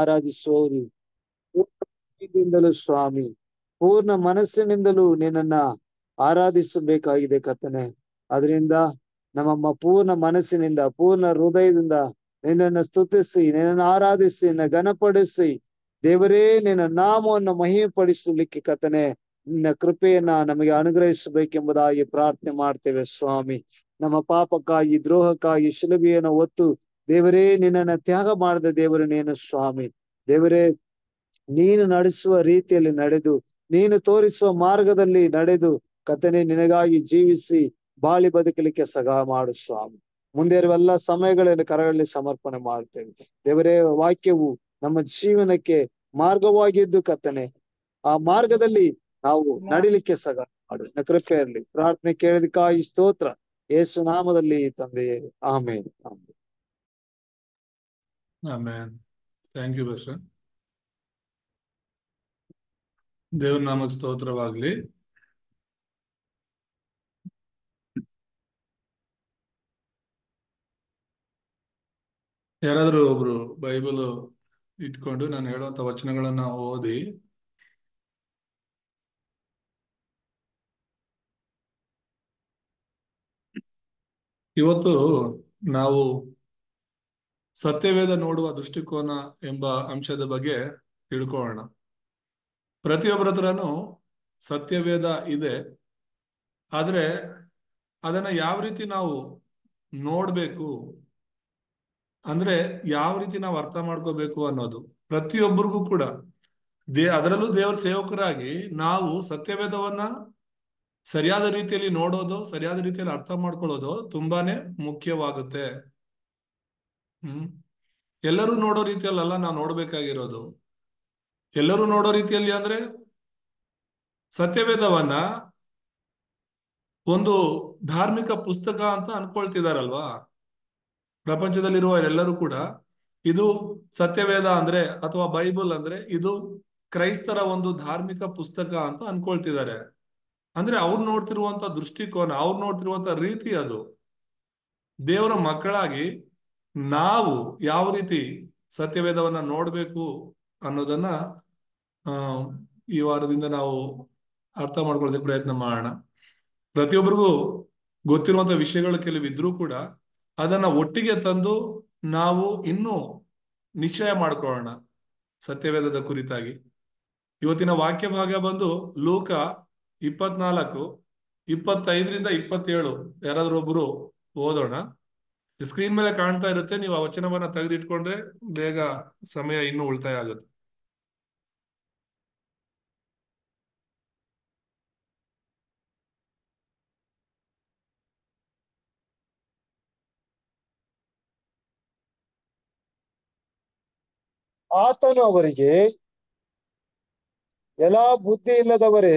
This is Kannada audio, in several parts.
ಆರಾಧಿಸುವವರು ಸ್ವಾಮಿ ಪೂರ್ಣ ಮನಸ್ಸಿನಿಂದಲೂ ನಿನ್ನನ್ನ ಆರಾಧಿಸಬೇಕಾಗಿದೆ ಕತ್ತನೆ ಅದರಿಂದ ನಮ್ಮಮ್ಮ ಪೂರ್ಣ ಮನಸ್ಸಿನಿಂದ ಪೂರ್ಣ ಹೃದಯದಿಂದ ನಿನ್ನನ್ನು ಸ್ತುತಿಸಿ ನಿನ್ನನ್ನು ಆರಾಧಿಸಿ ನಿನ್ನ ಘನಪಡಿಸಿ ದೇವರೇ ನಿನ್ನ ನಾಮವನ್ನು ಮಹಿಮೆಪಡಿಸಲಿಕ್ಕೆ ಕಥನೆ ನಿನ್ನ ಕೃಪೆಯನ್ನ ನಮಗೆ ಅನುಗ್ರಹಿಸಬೇಕೆಂಬುದಾಗಿ ಪ್ರಾರ್ಥನೆ ಮಾಡ್ತೇವೆ ಸ್ವಾಮಿ ನಮ್ಮ ಪಾಪಕ್ಕಾಗಿ ದ್ರೋಹಕ್ಕಾಗಿ ಶಿಲುಬೆಯನ್ನು ಒತ್ತು ದೇವರೇ ನಿನ್ನನ್ನ ತ್ಯಾಗ ಮಾಡಿದ ದೇವರು ನೀನು ಸ್ವಾಮಿ ದೇವರೇ ನೀನು ನಡೆಸುವ ರೀತಿಯಲ್ಲಿ ನಡೆದು ನೀನು ತೋರಿಸುವ ಮಾರ್ಗದಲ್ಲಿ ನಡೆದು ಕಥನೆ ನಿನಗಾಗಿ ಜೀವಿಸಿ ಬಾಳಿ ಬದುಕಲಿಕ್ಕೆ ಸಗಾ ಮಾಡು ಸ್ವಾಮಿ ಮುಂದೆ ಇರುವ ಎಲ್ಲ ಸಮಯಗಳನ್ನು ಕರಗಳಲ್ಲಿ ಸಮರ್ಪಣೆ ಮಾಡುತ್ತೇವೆ ದೇವರೇ ವಾಕ್ಯವು ನಮ್ಮ ಜೀವನಕ್ಕೆ ಮಾರ್ಗವಾಗಿದ್ದು ಕಥನೆ ಆ ಮಾರ್ಗದಲ್ಲಿ ನಾವು ನಡಿಲಿಕ್ಕೆ ಸಗ ಮಾಡು ಕೃಪೆಯಲ್ಲಿ ಪ್ರಾರ್ಥನೆ ಪ್ರಾರ್ಥನೆ ಕಾಯಿ ಸ್ತೋತ್ರ ಯೇಸು ನಾಮದಲ್ಲಿ ತಂದೆಯೇ ಆಮೇಲೆ ಆಮೇನ್ ಥ್ಯಾಂಕ್ ಯು ಬಸ್ ದೇವ್ರ ನಾಮಕ್ ಸ್ತೋತ್ರವಾಗ್ಲಿ ಯಾರಾದ್ರೂ ಒಬ್ರು ಬೈಬಲ್ ಇಟ್ಕೊಂಡು ನಾನು ಹೇಳುವಂತ ವಚನಗಳನ್ನ ಓದಿ ಇವತ್ತು ನಾವು ಸತ್ಯವೇದ ನೋಡುವ ದೃಷ್ಟಿಕೋನ ಎಂಬ ಅಂಶದ ಬಗ್ಗೆ ತಿಳ್ಕೊಳ್ಳೋಣ ಪ್ರತಿಯೊಬ್ಬರ ಹತ್ರನೂ ಸತ್ಯವೇದ ಇದೆ ಆದರೆ ಅದನ್ನ ಯಾವ ರೀತಿ ನಾವು ನೋಡಬೇಕು ಅಂದ್ರೆ ಯಾವ ರೀತಿ ನಾವು ಅರ್ಥ ಮಾಡ್ಕೋಬೇಕು ಅನ್ನೋದು ಪ್ರತಿಯೊಬ್ಬರಿಗೂ ಕೂಡ ದೇ ಅದರಲ್ಲೂ ದೇವರ ಸೇವಕರಾಗಿ ನಾವು ಸತ್ಯವೇದವನ್ನ ಸರಿಯಾದ ರೀತಿಯಲ್ಲಿ ನೋಡೋದು ಸರಿಯಾದ ರೀತಿಯಲ್ಲಿ ಅರ್ಥ ಮಾಡ್ಕೊಳ್ಳೋದು ತುಂಬಾನೇ ಮುಖ್ಯವಾಗುತ್ತೆ ಹ್ಮ್ ಎಲ್ಲರೂ ನೋಡೋ ರೀತಿಯಲ್ಲ ನಾವು ನೋಡ್ಬೇಕಾಗಿರೋದು ಎಲ್ಲರೂ ನೋಡೋ ರೀತಿಯಲ್ಲಿ ಅಂದ್ರೆ ಸತ್ಯವೇದವನ್ನ ಒಂದು ಧಾರ್ಮಿಕ ಪುಸ್ತಕ ಅಂತ ಅನ್ಕೊಳ್ತಿದಾರಲ್ವಾ ಪ್ರಪಂಚದಲ್ಲಿರುವ ಎಲ್ಲರೂ ಕೂಡ ಇದು ಸತ್ಯವೇದ ಅಂದ್ರೆ ಅಥವಾ ಬೈಬಲ್ ಅಂದ್ರೆ ಇದು ಕ್ರೈಸ್ತರ ಒಂದು ಧಾರ್ಮಿಕ ಪುಸ್ತಕ ಅಂತ ಅನ್ಕೊಳ್ತಿದ್ದಾರೆ ಅಂದ್ರೆ ಅವ್ರು ನೋಡ್ತಿರುವಂತ ದೃಷ್ಟಿಕೋನ ಅವ್ರು ನೋಡ್ತಿರುವಂತ ರೀತಿ ಅದು ದೇವರ ಮಕ್ಕಳಾಗಿ ನಾವು ಯಾವ ರೀತಿ ಸತ್ಯವೇದವನ್ನ ನೋಡಬೇಕು ಅನ್ನೋದನ್ನ ಈ ವಾರದಿಂದ ನಾವು ಅರ್ಥ ಮಾಡ್ಕೊಳ್ಳೋದಕ್ಕೆ ಪ್ರಯತ್ನ ಮಾಡೋಣ ಪ್ರತಿಯೊಬ್ಬರಿಗೂ ಗೊತ್ತಿರುವಂತ ವಿಷಯಗಳು ಕೆಲವಿದ್ರೂ ಕೂಡ ಅದನ್ನ ಒಟ್ಟಿಗೆ ತಂದು ನಾವು ಇನ್ನೂ ನಿಶ್ಚಯ ಮಾಡ್ಕೊಳ್ಳೋಣ ಸತ್ಯವೇದದ ಕುರಿತಾಗಿ ಇವತ್ತಿನ ವಾಕ್ಯ ಭಾಗ ಬಂದು ಲೋಕ ಇಪ್ಪತ್ನಾಲ್ಕು ಇಪ್ಪತ್ತೈದರಿಂದ ಇಪ್ಪತ್ತೇಳು ಯಾರಾದ್ರೊಬ್ರು ಓದೋಣ ಸ್ಕ್ರೀನ್ ಮೇಲೆ ಕಾಣ್ತಾ ಇರುತ್ತೆ ನೀವು ಆ ವಚನವನ್ನ ತೆಗೆದಿಟ್ಕೊಂಡ್ರೆ ಬೇಗ ಸಮಯ ಇನ್ನೂ ಉಳಿತಾಯ ಆಗುತ್ತೆ ಆತನು ಅವರಿಗೆ ಎಲ್ಲ ಬುದ್ಧಿ ಇಲ್ಲದವರೇ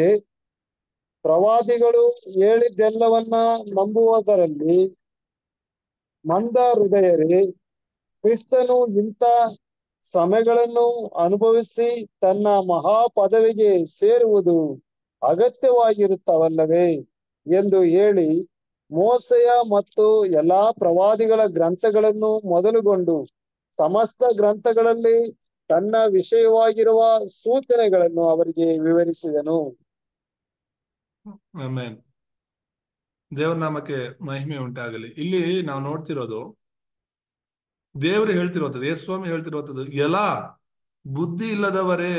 ಪ್ರವಾದಿಗಳು ಹೇಳಿದ್ದೆಲ್ಲವನ್ನ ನಂಬುವುದರಲ್ಲಿ ಮಂದ ಹೃದಯರೇ ಕ್ರಿಸ್ತನು ಇಂಥ ಸಮಯಗಳನ್ನು ಅನುಭವಿಸಿ ತನ್ನ ಮಹಾ ಪದವಿಗೆ ಸೇರುವುದು ಅಗತ್ಯವಾಗಿರುತ್ತವಲ್ಲವೇ ಎಂದು ಹೇಳಿ ಮೋಸೆಯ ಮತ್ತು ಎಲ್ಲಾ ಪ್ರವಾದಿಗಳ ಗ್ರಂಥಗಳನ್ನು ಮೊದಲುಗೊಂಡು ಸಮಸ್ತ ಗ್ರಂಥಗಳಲ್ಲಿ ತನ್ನ ವಿಷಯವಾಗಿರುವ ಸೂಚನೆಗಳನ್ನು ಅವರಿಗೆ ವಿವರಿಸಿದನು ದೇವ್ರ ನಾಮಕ್ಕೆ ಮಹಿಮೆ ಉಂಟಾಗಲಿ ಇಲ್ಲಿ ನಾವು ನೋಡ್ತಿರೋದು ದೇವರು ಹೇಳ್ತಿರುವಂಥದ್ದು ಯೇಸ್ವಾಮಿ ಸ್ವಾಮಿ ಹೇಳ್ತಿರೋದು ಎಲ್ಲ ಬುದ್ಧಿ ಇಲ್ಲದವರೇ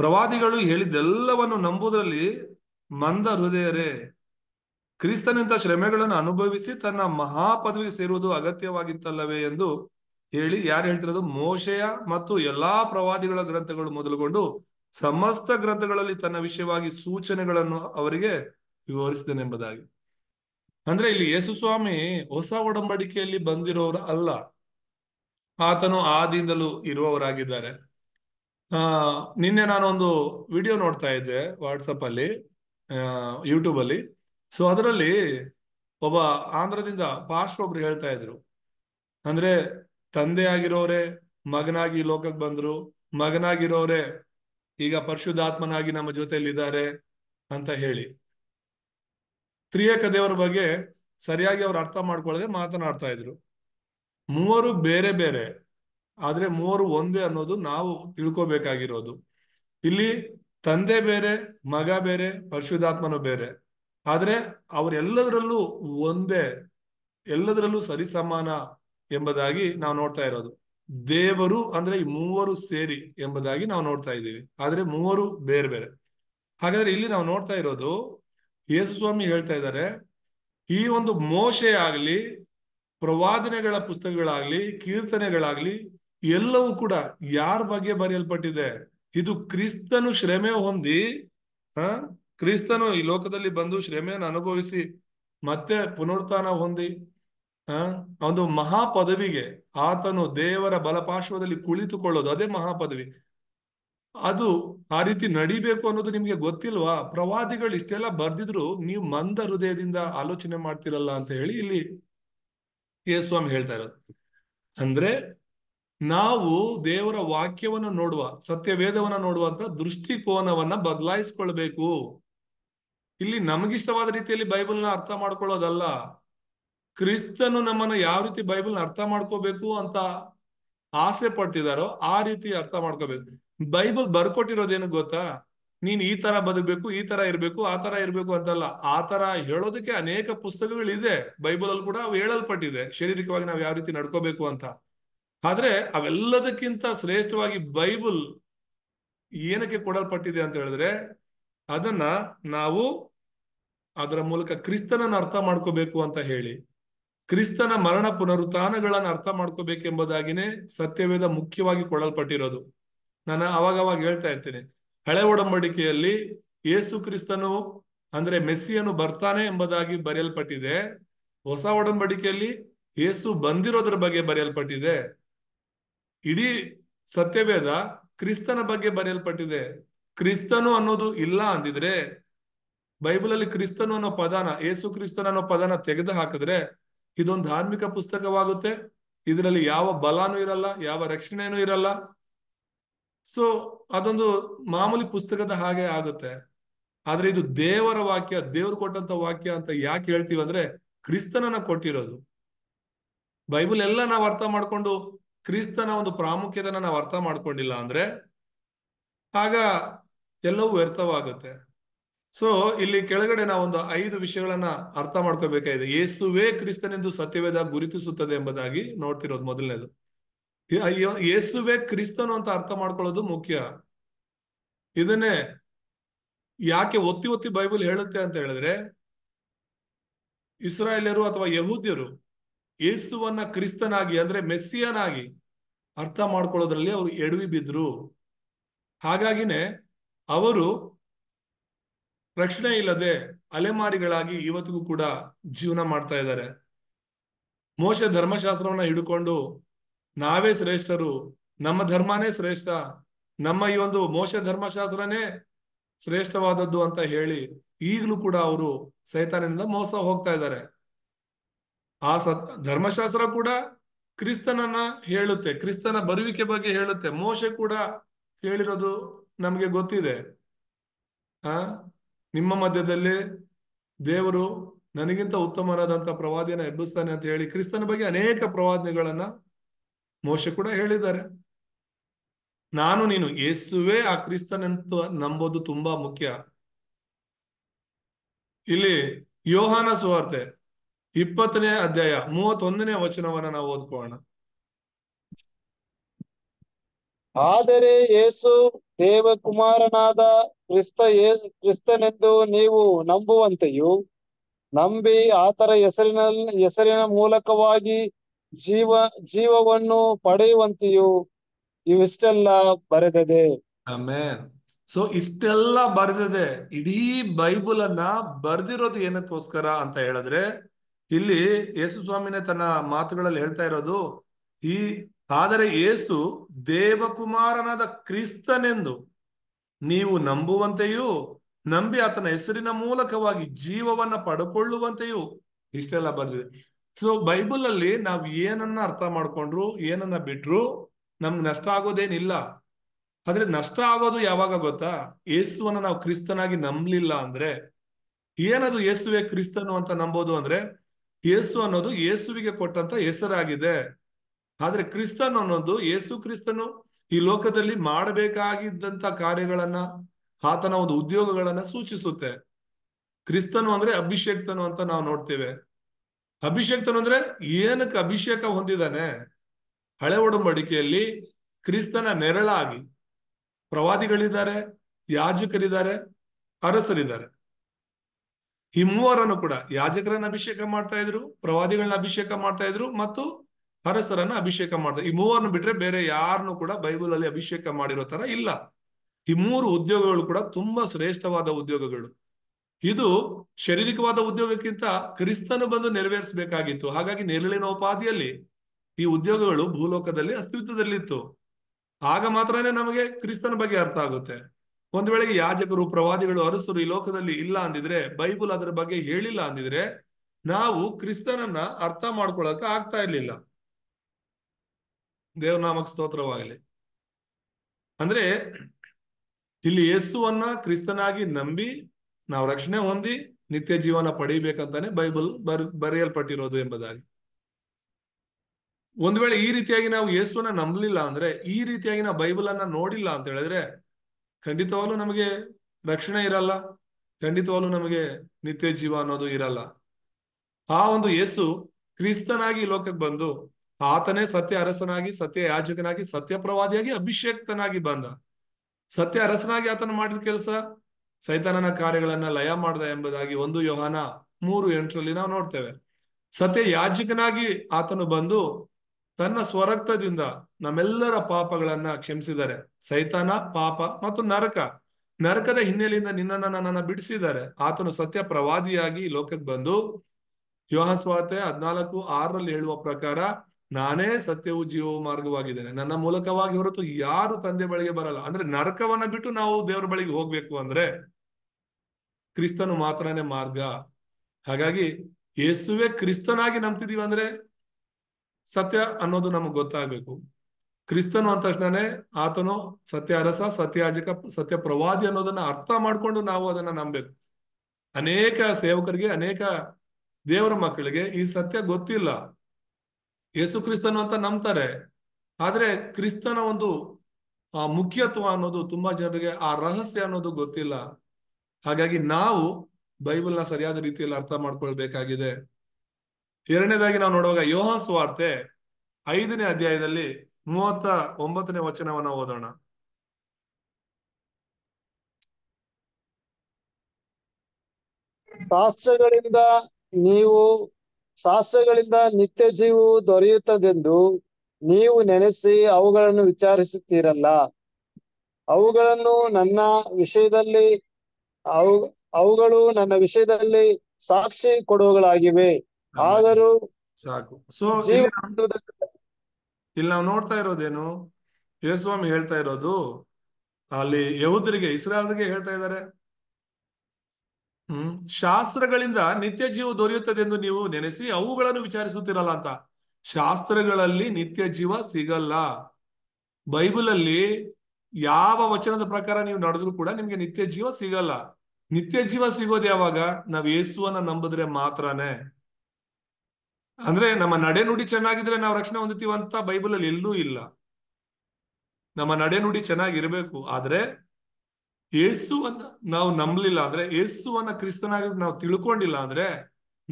ಪ್ರವಾದಿಗಳು ಹೇಳಿದ್ದೆಲ್ಲವನ್ನು ನಂಬುವುದರಲ್ಲಿ ಮಂದ ಹೃದಯರೇ ಕ್ರಿಸ್ತನಿಂದ ಶ್ರಮೆಗಳನ್ನು ಅನುಭವಿಸಿ ತನ್ನ ಮಹಾಪದವಿಗೆ ಸೇರುವುದು ಅಗತ್ಯವಾಗಿತ್ತಲ್ಲವೇ ಎಂದು ಹೇಳಿ ಯಾರು ಹೇಳ್ತಿರೋದು ಮೋಶೆಯ ಮತ್ತು ಎಲ್ಲಾ ಪ್ರವಾದಿಗಳ ಗ್ರಂಥಗಳು ಮೊದಲುಗೊಂಡು ಸಮಸ್ತ ಗ್ರಂಥಗಳಲ್ಲಿ ತನ್ನ ವಿಷಯವಾಗಿ ಸೂಚನೆಗಳನ್ನು ಅವರಿಗೆ ವಿವರಿಸಿದನೆಂಬುದಾಗಿ ಅಂದ್ರೆ ಇಲ್ಲಿ ಯೇಸು ಸ್ವಾಮಿ ಹೊಸ ಒಡಂಬಡಿಕೆಯಲ್ಲಿ ಬಂದಿರೋರು ಅಲ್ಲ ಆತನು ಆದಿಯಿಂದಲೂ ಇರುವವರಾಗಿದ್ದಾರೆ ಆ ನಿನ್ನೆ ನಾನೊಂದು ವಿಡಿಯೋ ನೋಡ್ತಾ ಇದ್ದೆ ವಾಟ್ಸಪ್ ಅಲ್ಲಿ ಯೂಟ್ಯೂಬ್ ಅಲ್ಲಿ ಸೊ ಅದರಲ್ಲಿ ಒಬ್ಬ ಆಂಧ್ರದಿಂದ ಪಾಸ್ಟ್ ಒಬ್ರು ಹೇಳ್ತಾ ಇದ್ರು ಅಂದ್ರೆ ತಂದೆ ಆಗಿರೋರೆ ಮಗನಾಗಿ ಲೋಕಕ್ಕೆ ಬಂದ್ರು ಮಗನಾಗಿರೋರೆ ಈಗ ಪರಿಶುದ್ಧಾತ್ಮನಾಗಿ ನಮ್ಮ ಜೊತೆಯಲ್ಲಿ ಇದ್ದಾರೆ ಅಂತ ಹೇಳಿ ತ್ರಿಯೇಕ ದೇವರ ಬಗ್ಗೆ ಸರಿಯಾಗಿ ಅವರು ಅರ್ಥ ಮಾಡ್ಕೊಳ್ಳದೆ ಮಾತನಾಡ್ತಾ ಇದ್ರು ಮೂವರು ಬೇರೆ ಬೇರೆ ಆದ್ರೆ ಮೂವರು ಒಂದೇ ಅನ್ನೋದು ನಾವು ತಿಳ್ಕೋಬೇಕಾಗಿರೋದು ಇಲ್ಲಿ ತಂದೆ ಬೇರೆ ಮಗ ಬೇರೆ ಪರಿಶುದ್ಧಾತ್ಮನು ಬೇರೆ ಆದ್ರೆ ಅವರೆಲ್ಲದರಲ್ಲೂ ಒಂದೇ ಎಲ್ಲದರಲ್ಲೂ ಸರಿಸಮಾನ ಎಂಬುದಾಗಿ ನಾವು ನೋಡ್ತಾ ಇರೋದು ದೇವರು ಅಂದ್ರೆ ಈ ಮೂವರು ಸೇರಿ ಎಂಬುದಾಗಿ ನಾವು ನೋಡ್ತಾ ಇದ್ದೀವಿ ಆದ್ರೆ ಮೂವರು ಬೇರೆ ಬೇರೆ ಹಾಗಾದ್ರೆ ಇಲ್ಲಿ ನಾವು ನೋಡ್ತಾ ಇರೋದು ಯೇಸು ಸ್ವಾಮಿ ಹೇಳ್ತಾ ಇದ್ದಾರೆ ಈ ಒಂದು ಮೋಶೆ ಆಗಲಿ ಪ್ರವಾದನೆಗಳ ಪುಸ್ತಕಗಳಾಗ್ಲಿ ಕೀರ್ತನೆಗಳಾಗ್ಲಿ ಎಲ್ಲವೂ ಕೂಡ ಯಾರ ಬಗ್ಗೆ ಬರೆಯಲ್ಪಟ್ಟಿದೆ ಇದು ಕ್ರಿಸ್ತನು ಶ್ರಮೆ ಹೊಂದಿ ಹ ಕ್ರಿಸ್ತನು ಈ ಲೋಕದಲ್ಲಿ ಬಂದು ಶ್ರಮೆಯನ್ನು ಅನುಭವಿಸಿ ಮತ್ತೆ ಪುನರುತ್ಥಾನ ಹೊಂದಿ ಆ ಒಂದು ಮಹಾಪದವಿಗೆ ಆತನು ದೇವರ ಬಲಪಾರ್ಶ್ವದಲ್ಲಿ ಕುಳಿತುಕೊಳ್ಳೋದು ಅದೇ ಮಹಾಪದವಿ ಅದು ಆ ರೀತಿ ನಡಿಬೇಕು ಅನ್ನೋದು ನಿಮ್ಗೆ ಗೊತ್ತಿಲ್ವಾ ಪ್ರವಾದಿಗಳು ಇಷ್ಟೆಲ್ಲ ಬರ್ದಿದ್ರು ನೀವು ಮಂದ ಹೃದಯದಿಂದ ಆಲೋಚನೆ ಮಾಡ್ತಿರಲ್ಲ ಅಂತ ಹೇಳಿ ಇಲ್ಲಿ ಸ್ವಾಮಿ ಹೇಳ್ತಾ ಇರೋದು ಅಂದ್ರೆ ನಾವು ದೇವರ ವಾಕ್ಯವನ್ನ ನೋಡುವ ಸತ್ಯವೇದವನ್ನ ನೋಡುವಂತ ದೃಷ್ಟಿಕೋನವನ್ನ ಬದಲಾಯಿಸ್ಕೊಳ್ಬೇಕು ಇಲ್ಲಿ ನಮಗಿಷ್ಟವಾದ ರೀತಿಯಲ್ಲಿ ನ ಅರ್ಥ ಮಾಡ್ಕೊಳ್ಳೋದಲ್ಲ ಕ್ರಿಸ್ತನು ನಮ್ಮನ್ನ ಯಾವ ರೀತಿ ಬೈಬಲ್ನ ಅರ್ಥ ಮಾಡ್ಕೋಬೇಕು ಅಂತ ಆಸೆ ಪಡ್ತಿದಾರೋ ಆ ರೀತಿ ಅರ್ಥ ಮಾಡ್ಕೋಬೇಕು ಬೈಬಲ್ ಬರ್ಕೊಟ್ಟಿರೋದೇನು ಗೊತ್ತಾ ನೀನ್ ಈ ತರ ಬದುಕಬೇಕು ಈ ತರ ಇರ್ಬೇಕು ಆ ತರ ಇರ್ಬೇಕು ಅಂತಲ್ಲ ಆ ತರ ಹೇಳೋದಕ್ಕೆ ಅನೇಕ ಪುಸ್ತಕಗಳಿದೆ ಬೈಬಲ್ ಅಲ್ಲಿ ಕೂಡ ಅವು ಹೇಳಲ್ಪಟ್ಟಿದೆ ಶಾರೀರಿಕವಾಗಿ ನಾವು ಯಾವ ರೀತಿ ನಡ್ಕೋಬೇಕು ಅಂತ ಆದ್ರೆ ಅವೆಲ್ಲದಕ್ಕಿಂತ ಶ್ರೇಷ್ಠವಾಗಿ ಬೈಬಲ್ ಏನಕ್ಕೆ ಕೊಡಲ್ಪಟ್ಟಿದೆ ಅಂತ ಹೇಳಿದ್ರೆ ಅದನ್ನ ನಾವು ಅದರ ಮೂಲಕ ಕ್ರಿಸ್ತನನ್ನು ಅರ್ಥ ಮಾಡ್ಕೋಬೇಕು ಅಂತ ಹೇಳಿ ಕ್ರಿಸ್ತನ ಮರಣ ಪುನರುತ್ಥಾನಗಳನ್ನ ಅರ್ಥ ಮಾಡ್ಕೋಬೇಕೆಂಬುದಾಗಿನೇ ಸತ್ಯವೇದ ಮುಖ್ಯವಾಗಿ ಕೊಡಲ್ಪಟ್ಟಿರೋದು ನಾನು ಅವಾಗವಾಗ ಹೇಳ್ತಾ ಇರ್ತೇನೆ ಹಳೆ ಒಡಂಬಡಿಕೆಯಲ್ಲಿ ಏಸು ಕ್ರಿಸ್ತನು ಅಂದ್ರೆ ಮೆಸ್ಸಿಯನ್ನು ಬರ್ತಾನೆ ಎಂಬುದಾಗಿ ಬರೆಯಲ್ಪಟ್ಟಿದೆ ಹೊಸ ಒಡಂಬಡಿಕೆಯಲ್ಲಿ ಯೇಸು ಬಂದಿರೋದ್ರ ಬಗ್ಗೆ ಬರೆಯಲ್ಪಟ್ಟಿದೆ ಇಡೀ ಸತ್ಯವೇದ ಕ್ರಿಸ್ತನ ಬಗ್ಗೆ ಬರೆಯಲ್ಪಟ್ಟಿದೆ ಕ್ರಿಸ್ತನು ಅನ್ನೋದು ಇಲ್ಲ ಅಂದಿದ್ರೆ ಬೈಬಲಲ್ಲಿ ಕ್ರಿಸ್ತನು ಅನ್ನೋ ಪದಾನ ಏಸು ಕ್ರಿಸ್ತನ ಅನ್ನೋ ಪದಾನ ತೆಗೆದು ಹಾಕಿದ್ರೆ ಇದೊಂದು ಧಾರ್ಮಿಕ ಪುಸ್ತಕವಾಗುತ್ತೆ ಇದರಲ್ಲಿ ಯಾವ ಬಲಾನು ಇರಲ್ಲ ಯಾವ ರಕ್ಷಣೆನೂ ಇರಲ್ಲ ಸೊ ಅದೊಂದು ಮಾಮೂಲಿ ಪುಸ್ತಕದ ಹಾಗೆ ಆಗುತ್ತೆ ಆದ್ರೆ ಇದು ದೇವರ ವಾಕ್ಯ ದೇವ್ರು ಕೊಟ್ಟಂತ ವಾಕ್ಯ ಅಂತ ಯಾಕೆ ಹೇಳ್ತೀವಿ ಅಂದ್ರೆ ಕ್ರಿಸ್ತನನ್ನ ಕೊಟ್ಟಿರೋದು ಬೈಬಲ್ ಎಲ್ಲ ನಾವು ಅರ್ಥ ಮಾಡ್ಕೊಂಡು ಕ್ರಿಸ್ತನ ಒಂದು ಪ್ರಾಮುಖ್ಯತೆಯನ್ನ ನಾವು ಅರ್ಥ ಮಾಡ್ಕೊಂಡಿಲ್ಲ ಅಂದ್ರೆ ಆಗ ಎಲ್ಲವೂ ವ್ಯರ್ಥವಾಗುತ್ತೆ ಸೊ ಇಲ್ಲಿ ಕೆಳಗಡೆ ನಾವೊಂದು ಐದು ವಿಷಯಗಳನ್ನ ಅರ್ಥ ಮಾಡ್ಕೋಬೇಕಾಗಿದೆ ಯೇಸುವೇ ಕ್ರಿಸ್ತನೆಂದು ಸತ್ಯವೇದ ಗುರುತಿಸುತ್ತದೆ ಎಂಬುದಾಗಿ ನೋಡ್ತಿರೋದು ಮೊದಲನೇದು ಯೇಸುವೆ ಕ್ರಿಸ್ತನು ಅಂತ ಅರ್ಥ ಮಾಡ್ಕೊಳ್ಳೋದು ಮುಖ್ಯ ಇದನ್ನೇ ಯಾಕೆ ಒತ್ತಿ ಒತ್ತಿ ಬೈಬಲ್ ಹೇಳುತ್ತೆ ಅಂತ ಹೇಳಿದ್ರೆ ಇಸ್ರಾಯೇಲ್ಯರು ಅಥವಾ ಯಹೂದ್ಯರು ಯೇಸುವನ್ನ ಕ್ರಿಸ್ತನಾಗಿ ಅಂದ್ರೆ ಮೆಸ್ಸಿಯನಾಗಿ ಅರ್ಥ ಮಾಡ್ಕೊಳ್ಳೋದ್ರಲ್ಲಿ ಅವರು ಎಡವಿ ಬಿದ್ರು ಹಾಗಾಗಿನೇ ಅವರು ರಕ್ಷಣೆ ಇಲ್ಲದೆ ಅಲೆಮಾರಿಗಳಾಗಿ ಇವತ್ತಿಗೂ ಕೂಡ ಜೀವನ ಮಾಡ್ತಾ ಇದ್ದಾರೆ ಮೋಶ ಧರ್ಮಶಾಸ್ತ್ರವನ್ನ ಹಿಡ್ಕೊಂಡು ನಾವೇ ಶ್ರೇಷ್ಠರು ನಮ್ಮ ಧರ್ಮನೇ ಶ್ರೇಷ್ಠ ನಮ್ಮ ಈ ಒಂದು ಮೋಶ ಧರ್ಮಶಾಸ್ತ್ರನೇ ಶ್ರೇಷ್ಠವಾದದ್ದು ಅಂತ ಹೇಳಿ ಈಗಲೂ ಕೂಡ ಅವರು ಸೈತಾನನಿಂದ ಮೋಸ ಹೋಗ್ತಾ ಇದ್ದಾರೆ ಆ ಸತ್ ಧರ್ಮಶಾಸ್ತ್ರ ಕೂಡ ಕ್ರಿಸ್ತನನ್ನ ಹೇಳುತ್ತೆ ಕ್ರಿಸ್ತನ ಬರುವಿಕೆ ಬಗ್ಗೆ ಹೇಳುತ್ತೆ ಮೋಶೆ ಕೂಡ ಹೇಳಿರೋದು ನಮಗೆ ಗೊತ್ತಿದೆ ಆ ನಿಮ್ಮ ಮಧ್ಯದಲ್ಲಿ ದೇವರು ನನಗಿಂತ ಉತ್ತಮರಾದಂತ ಪ್ರವಾದಿಯನ್ನ ಎಬ್ಬಿಸ್ತಾನೆ ಅಂತ ಹೇಳಿ ಕ್ರಿಸ್ತನ ಬಗ್ಗೆ ಅನೇಕ ಪ್ರವಾದನೆಗಳನ್ನ ಮೋಶ ಕೂಡ ಹೇಳಿದ್ದಾರೆ ನಾನು ನೀನು ಏಸುವೆ ಆ ಕ್ರಿಸ್ತನಂತ ನಂಬೋದು ತುಂಬಾ ಮುಖ್ಯ ಇಲ್ಲಿ ಯೋಹಾನ ಸುವಾರ್ತೆ ಇಪ್ಪತ್ತನೇ ಅಧ್ಯಾಯ ಮೂವತ್ತೊಂದನೇ ವಚನವನ್ನ ನಾವು ಓದ್ಕೋಣ ಆದರೆ ಯೇಸು ದೇವಕುಮಾರನಾದ ಕ್ರಿಸ್ತ ಕ್ರಿಸ್ತನೆಂದು ನೀವು ನಂಬುವಂತೆಯೂ ನಂಬಿ ಆತರ ಹೆಸರಿನ ಹೆಸರಿನ ಮೂಲಕವಾಗಿ ಜೀವ ಜೀವವನ್ನು ಪಡೆಯುವಂತೆಯೂ ಇವಿಷ್ಟೆಲ್ಲ ಬರೆದಿದೆ ಆಮೇನ್ ಸೊ ಇಷ್ಟೆಲ್ಲ ಬರೆದಿದೆ ಇಡೀ ಬೈಬಲ್ ಅನ್ನ ಬರ್ದಿರೋದು ಏನಕ್ಕೋಸ್ಕರ ಅಂತ ಹೇಳಿದ್ರೆ ಇಲ್ಲಿ ಯೇಸು ಸ್ವಾಮಿನೇ ತನ್ನ ಮಾತುಗಳಲ್ಲಿ ಹೇಳ್ತಾ ಇರೋದು ಈ ಆದರೆ ಯೇಸು ದೇವಕುಮಾರನಾದ ಕ್ರಿಸ್ತನೆಂದು ನೀವು ನಂಬುವಂತೆಯೂ ನಂಬಿ ಆತನ ಹೆಸರಿನ ಮೂಲಕವಾಗಿ ಜೀವವನ್ನ ಪಡ್ಕೊಳ್ಳುವಂತೆಯೂ ಇಷ್ಟೆಲ್ಲ ಬರೆದಿದೆ ಸೊ ಬೈಬಲ್ ಅಲ್ಲಿ ನಾವ್ ಏನನ್ನ ಅರ್ಥ ಮಾಡ್ಕೊಂಡ್ರು ಏನನ್ನ ಬಿಟ್ರು ನಮ್ಗೆ ನಷ್ಟ ಆಗೋದೇನಿಲ್ಲ ಆದ್ರೆ ನಷ್ಟ ಆಗೋದು ಯಾವಾಗ ಗೊತ್ತಾ ಯೇಸುವನ್ನ ನಾವು ಕ್ರಿಸ್ತನಾಗಿ ನಂಬಲಿಲ್ಲ ಅಂದ್ರೆ ಏನದು ಯೇಸುವೆ ಕ್ರಿಸ್ತನು ಅಂತ ನಂಬೋದು ಅಂದ್ರೆ ಯೇಸು ಅನ್ನೋದು ಯೇಸುವಿಗೆ ಕೊಟ್ಟಂತ ಹೆಸರಾಗಿದೆ ಆದ್ರೆ ಕ್ರಿಸ್ತನ್ ಅನ್ನೋದು ಯೇಸು ಕ್ರಿಸ್ತನು ಈ ಲೋಕದಲ್ಲಿ ಮಾಡಬೇಕಾಗಿದ್ದಂತ ಕಾರ್ಯಗಳನ್ನ ಆತನ ಒಂದು ಉದ್ಯೋಗಗಳನ್ನ ಸೂಚಿಸುತ್ತೆ ಕ್ರಿಸ್ತನು ಅಂದ್ರೆ ಅಭಿಷೇಕ್ತನು ಅಂತ ನಾವು ನೋಡ್ತೇವೆ ಅಭಿಷೇಕ್ತನು ಅಂದ್ರೆ ಏನಕ್ಕೆ ಅಭಿಷೇಕ ಹೊಂದಿದ್ದಾನೆ ಹಳೆ ಒಡಂಬಡಿಕೆಯಲ್ಲಿ ಕ್ರಿಸ್ತನ ನೆರಳಾಗಿ ಪ್ರವಾದಿಗಳಿದ್ದಾರೆ ಯಾಜಕರಿದ್ದಾರೆ ಅರಸರಿದ್ದಾರೆ ಈ ಕೂಡ ಯಾಜಕರನ್ನ ಅಭಿಷೇಕ ಮಾಡ್ತಾ ಇದ್ರು ಪ್ರವಾದಿಗಳನ್ನ ಅಭಿಷೇಕ ಮಾಡ್ತಾ ಇದ್ರು ಮತ್ತು ಅರಸರನ್ನ ಅಭಿಷೇಕ ಮಾಡ್ತಾ ಈ ಮೂವರನ್ನು ಬಿಟ್ರೆ ಬೇರೆ ಯಾರನ್ನು ಕೂಡ ಬೈಬಲ್ ಅಲ್ಲಿ ಅಭಿಷೇಕ ಮಾಡಿರೋ ತರ ಇಲ್ಲ ಈ ಮೂರು ಉದ್ಯೋಗಗಳು ಕೂಡ ತುಂಬಾ ಶ್ರೇಷ್ಠವಾದ ಉದ್ಯೋಗಗಳು ಇದು ಶಾರೀರಿಕವಾದ ಉದ್ಯೋಗಕ್ಕಿಂತ ಕ್ರಿಸ್ತನು ಬಂದು ನೆರವೇರಿಸಬೇಕಾಗಿತ್ತು ಹಾಗಾಗಿ ನೆರಳಿನ ಉಪಾಧಿಯಲ್ಲಿ ಈ ಉದ್ಯೋಗಗಳು ಭೂಲೋಕದಲ್ಲಿ ಅಸ್ತಿತ್ವದಲ್ಲಿತ್ತು ಆಗ ಮಾತ್ರನೇ ನಮಗೆ ಕ್ರಿಸ್ತನ ಬಗ್ಗೆ ಅರ್ಥ ಆಗುತ್ತೆ ಒಂದು ವೇಳೆಗೆ ಯಾಜಕರು ಪ್ರವಾದಿಗಳು ಅರಸರು ಈ ಲೋಕದಲ್ಲಿ ಇಲ್ಲ ಅಂದಿದ್ರೆ ಬೈಬಲ್ ಅದರ ಬಗ್ಗೆ ಹೇಳಿಲ್ಲ ಅಂದಿದ್ರೆ ನಾವು ಕ್ರಿಸ್ತನನ್ನ ಅರ್ಥ ಮಾಡ್ಕೊಳಕ ಆಗ್ತಾ ಇರ್ಲಿಲ್ಲ ದೇವನಾಮಕ ಸ್ತೋತ್ರವಾಗಲಿ ಅಂದ್ರೆ ಇಲ್ಲಿ ಯೇಸುವನ್ನ ಕ್ರಿಸ್ತನಾಗಿ ನಂಬಿ ನಾವು ರಕ್ಷಣೆ ಹೊಂದಿ ನಿತ್ಯ ಜೀವನ ಪಡೀಬೇಕಂತಾನೆ ಬೈಬಲ್ ಬರ್ ಬರೆಯಲ್ಪಟ್ಟಿರೋದು ಎಂಬುದಾಗಿ ಒಂದು ವೇಳೆ ಈ ರೀತಿಯಾಗಿ ನಾವು ಯೇಸುವನ್ನ ನಂಬಲಿಲ್ಲ ಅಂದ್ರೆ ಈ ರೀತಿಯಾಗಿ ನಾವು ಬೈಬಲ್ ಅನ್ನ ನೋಡಿಲ್ಲ ಅಂತ ಹೇಳಿದ್ರೆ ಖಂಡಿತವಾಗ್ಲೂ ನಮಗೆ ರಕ್ಷಣೆ ಇರಲ್ಲ ಖಂಡಿತವಾಗ್ಲೂ ನಮಗೆ ನಿತ್ಯ ಜೀವ ಅನ್ನೋದು ಇರಲ್ಲ ಆ ಒಂದು ಯೇಸು ಕ್ರಿಸ್ತನಾಗಿ ಲೋಕಕ್ಕೆ ಬಂದು ಆತನೇ ಸತ್ಯ ಅರಸನಾಗಿ ಸತ್ಯ ಯಾಜಕನಾಗಿ ಸತ್ಯ ಪ್ರವಾದಿಯಾಗಿ ಅಭಿಷೇಕ್ತನಾಗಿ ಬಂದ ಸತ್ಯ ಅರಸನಾಗಿ ಆತನ ಮಾಡಿದ ಕೆಲಸ ಸೈತಾನನ ಕಾರ್ಯಗಳನ್ನ ಲಯ ಮಾಡ್ದ ಎಂಬುದಾಗಿ ಒಂದು ಯೋಹಾನ ಮೂರು ಎಂಟರಲ್ಲಿ ನಾವು ನೋಡ್ತೇವೆ ಸತ್ಯ ಯಾಜಕನಾಗಿ ಆತನು ಬಂದು ತನ್ನ ಸ್ವರಕ್ತದಿಂದ ನಮ್ಮೆಲ್ಲರ ಪಾಪಗಳನ್ನ ಕ್ಷಮಿಸಿದ್ದಾರೆ ಸೈತಾನ ಪಾಪ ಮತ್ತು ನರಕ ನರಕದ ಹಿನ್ನೆಲೆಯಿಂದ ನಿನ್ನನ್ನು ನನ್ನನ್ನ ಬಿಡಿಸಿದ್ದಾರೆ ಆತನು ಸತ್ಯ ಪ್ರವಾದಿಯಾಗಿ ಲೋಕಕ್ಕೆ ಬಂದು ಯೋಹ ಸ್ವಾತೆ ಹದಿನಾಲ್ಕು ಆರರಲ್ಲಿ ಹೇಳುವ ಪ್ರಕಾರ ನಾನೇ ಸತ್ಯವು ಜೀವವು ಮಾರ್ಗವಾಗಿದ್ದೇನೆ ನನ್ನ ಮೂಲಕವಾಗಿ ಹೊರತು ಯಾರು ತಂದೆ ಬಳಿಗೆ ಬರಲ್ಲ ಅಂದ್ರೆ ನರಕವನ್ನ ಬಿಟ್ಟು ನಾವು ದೇವರ ಬಳಿಗೆ ಹೋಗ್ಬೇಕು ಅಂದ್ರೆ ಕ್ರಿಸ್ತನು ಮಾತ್ರನೇ ಮಾರ್ಗ ಹಾಗಾಗಿ ಯೇಸುವೆ ಕ್ರಿಸ್ತನಾಗಿ ನಂಬ್ತಿದೀವಿ ಅಂದ್ರೆ ಸತ್ಯ ಅನ್ನೋದು ನಮಗ್ ಗೊತ್ತಾಗ್ಬೇಕು ಕ್ರಿಸ್ತನು ಅಂದ ತಕ್ಷಣನೇ ಆತನು ಸತ್ಯ ಅರಸ ಸತ್ಯಾಜಕ ಸತ್ಯ ಪ್ರವಾದಿ ಅನ್ನೋದನ್ನ ಅರ್ಥ ಮಾಡ್ಕೊಂಡು ನಾವು ಅದನ್ನ ನಂಬಬೇಕು ಅನೇಕ ಸೇವಕರಿಗೆ ಅನೇಕ ದೇವರ ಮಕ್ಕಳಿಗೆ ಈ ಸತ್ಯ ಗೊತ್ತಿಲ್ಲ ಯೇಸು ಕ್ರಿಸ್ತನು ಅಂತ ನಂಬ್ತಾರೆ ಆದ್ರೆ ಕ್ರಿಸ್ತನ ಒಂದು ಮುಖ್ಯತ್ವ ಅನ್ನೋದು ತುಂಬಾ ಜನರಿಗೆ ಆ ರಹಸ್ಯ ಅನ್ನೋದು ಗೊತ್ತಿಲ್ಲ ಹಾಗಾಗಿ ನಾವು ಬೈಬಲ್ನ ಸರಿಯಾದ ರೀತಿಯಲ್ಲಿ ಅರ್ಥ ಮಾಡ್ಕೊಳ್ಬೇಕಾಗಿದೆ ಎರಡನೇದಾಗಿ ನಾವು ನೋಡುವಾಗ ಯೋಹ ಸ್ವಾರ್ತೆ ಐದನೇ ಅಧ್ಯಾಯದಲ್ಲಿ ಮೂವತ್ತ ಒಂಬತ್ತನೇ ವಚನವನ್ನ ಓದೋಣ ಶಾಸ್ತ್ರಗಳಿಂದ ನೀವು ಶಾಸ್ತ್ರಗಳಿಂದ ನಿತ್ಯ ಜೀವವು ದೊರೆಯುತ್ತದೆಂದು ನೀವು ನೆನೆಸಿ ಅವುಗಳನ್ನು ವಿಚಾರಿಸುತ್ತೀರಲ್ಲ ಅವುಗಳನ್ನು ನನ್ನ ವಿಷಯದಲ್ಲಿ ಅವು ಅವುಗಳು ನನ್ನ ವಿಷಯದಲ್ಲಿ ಸಾಕ್ಷಿ ಕೊಡುವಗಳಾಗಿವೆ ಆದರೂ ಸಾಕು ಸೊ ಇಲ್ಲಿ ನಾವು ನೋಡ್ತಾ ಇರೋದೇನು ಯೇಸ್ವಾಮಿ ಹೇಳ್ತಾ ಇರೋದು ಅಲ್ಲಿ ಯಹುದರಿಗೆ ಇಸ್ರಾಲ್ಗೆ ಹೇಳ್ತಾ ಇದ್ದಾರೆ ಹ್ಮ್ ಶಾಸ್ತ್ರಗಳಿಂದ ನಿತ್ಯ ಜೀವ ದೊರೆಯುತ್ತದೆ ಎಂದು ನೀವು ನೆನೆಸಿ ಅವುಗಳನ್ನು ವಿಚಾರಿಸುತ್ತಿರಲ್ಲ ಅಂತ ಶಾಸ್ತ್ರಗಳಲ್ಲಿ ನಿತ್ಯ ಜೀವ ಸಿಗಲ್ಲ ಬೈಬಲಲ್ಲಿ ಯಾವ ವಚನದ ಪ್ರಕಾರ ನೀವು ನಡೆದ್ರು ಕೂಡ ನಿಮ್ಗೆ ನಿತ್ಯ ಜೀವ ಸಿಗಲ್ಲ ನಿತ್ಯ ಜೀವ ಸಿಗೋದು ಯಾವಾಗ ನಾವ್ ಯೇಸುವನ್ನ ನಂಬಿದ್ರೆ ಮಾತ್ರನೇ ಅಂದ್ರೆ ನಮ್ಮ ನಡೆ ನುಡಿ ಚೆನ್ನಾಗಿದ್ರೆ ನಾವು ರಕ್ಷಣೆ ಹೊಂದುತ್ತೀವಂತ ಬೈಬಲಲ್ಲಿ ಎಲ್ಲೂ ಇಲ್ಲ ನಮ್ಮ ನಡೆ ನುಡಿ ಚೆನ್ನಾಗಿರ್ಬೇಕು ಆದ್ರೆ ಯೇಸುವನ್ನ ನಾವು ನಂಬಲಿಲ್ಲ ಅಂದ್ರೆ ಯೇಸುವನ್ನ ಕ್ರಿಸ್ತನಾಗಿ ನಾವು ತಿಳ್ಕೊಂಡಿಲ್ಲ ಅಂದ್ರೆ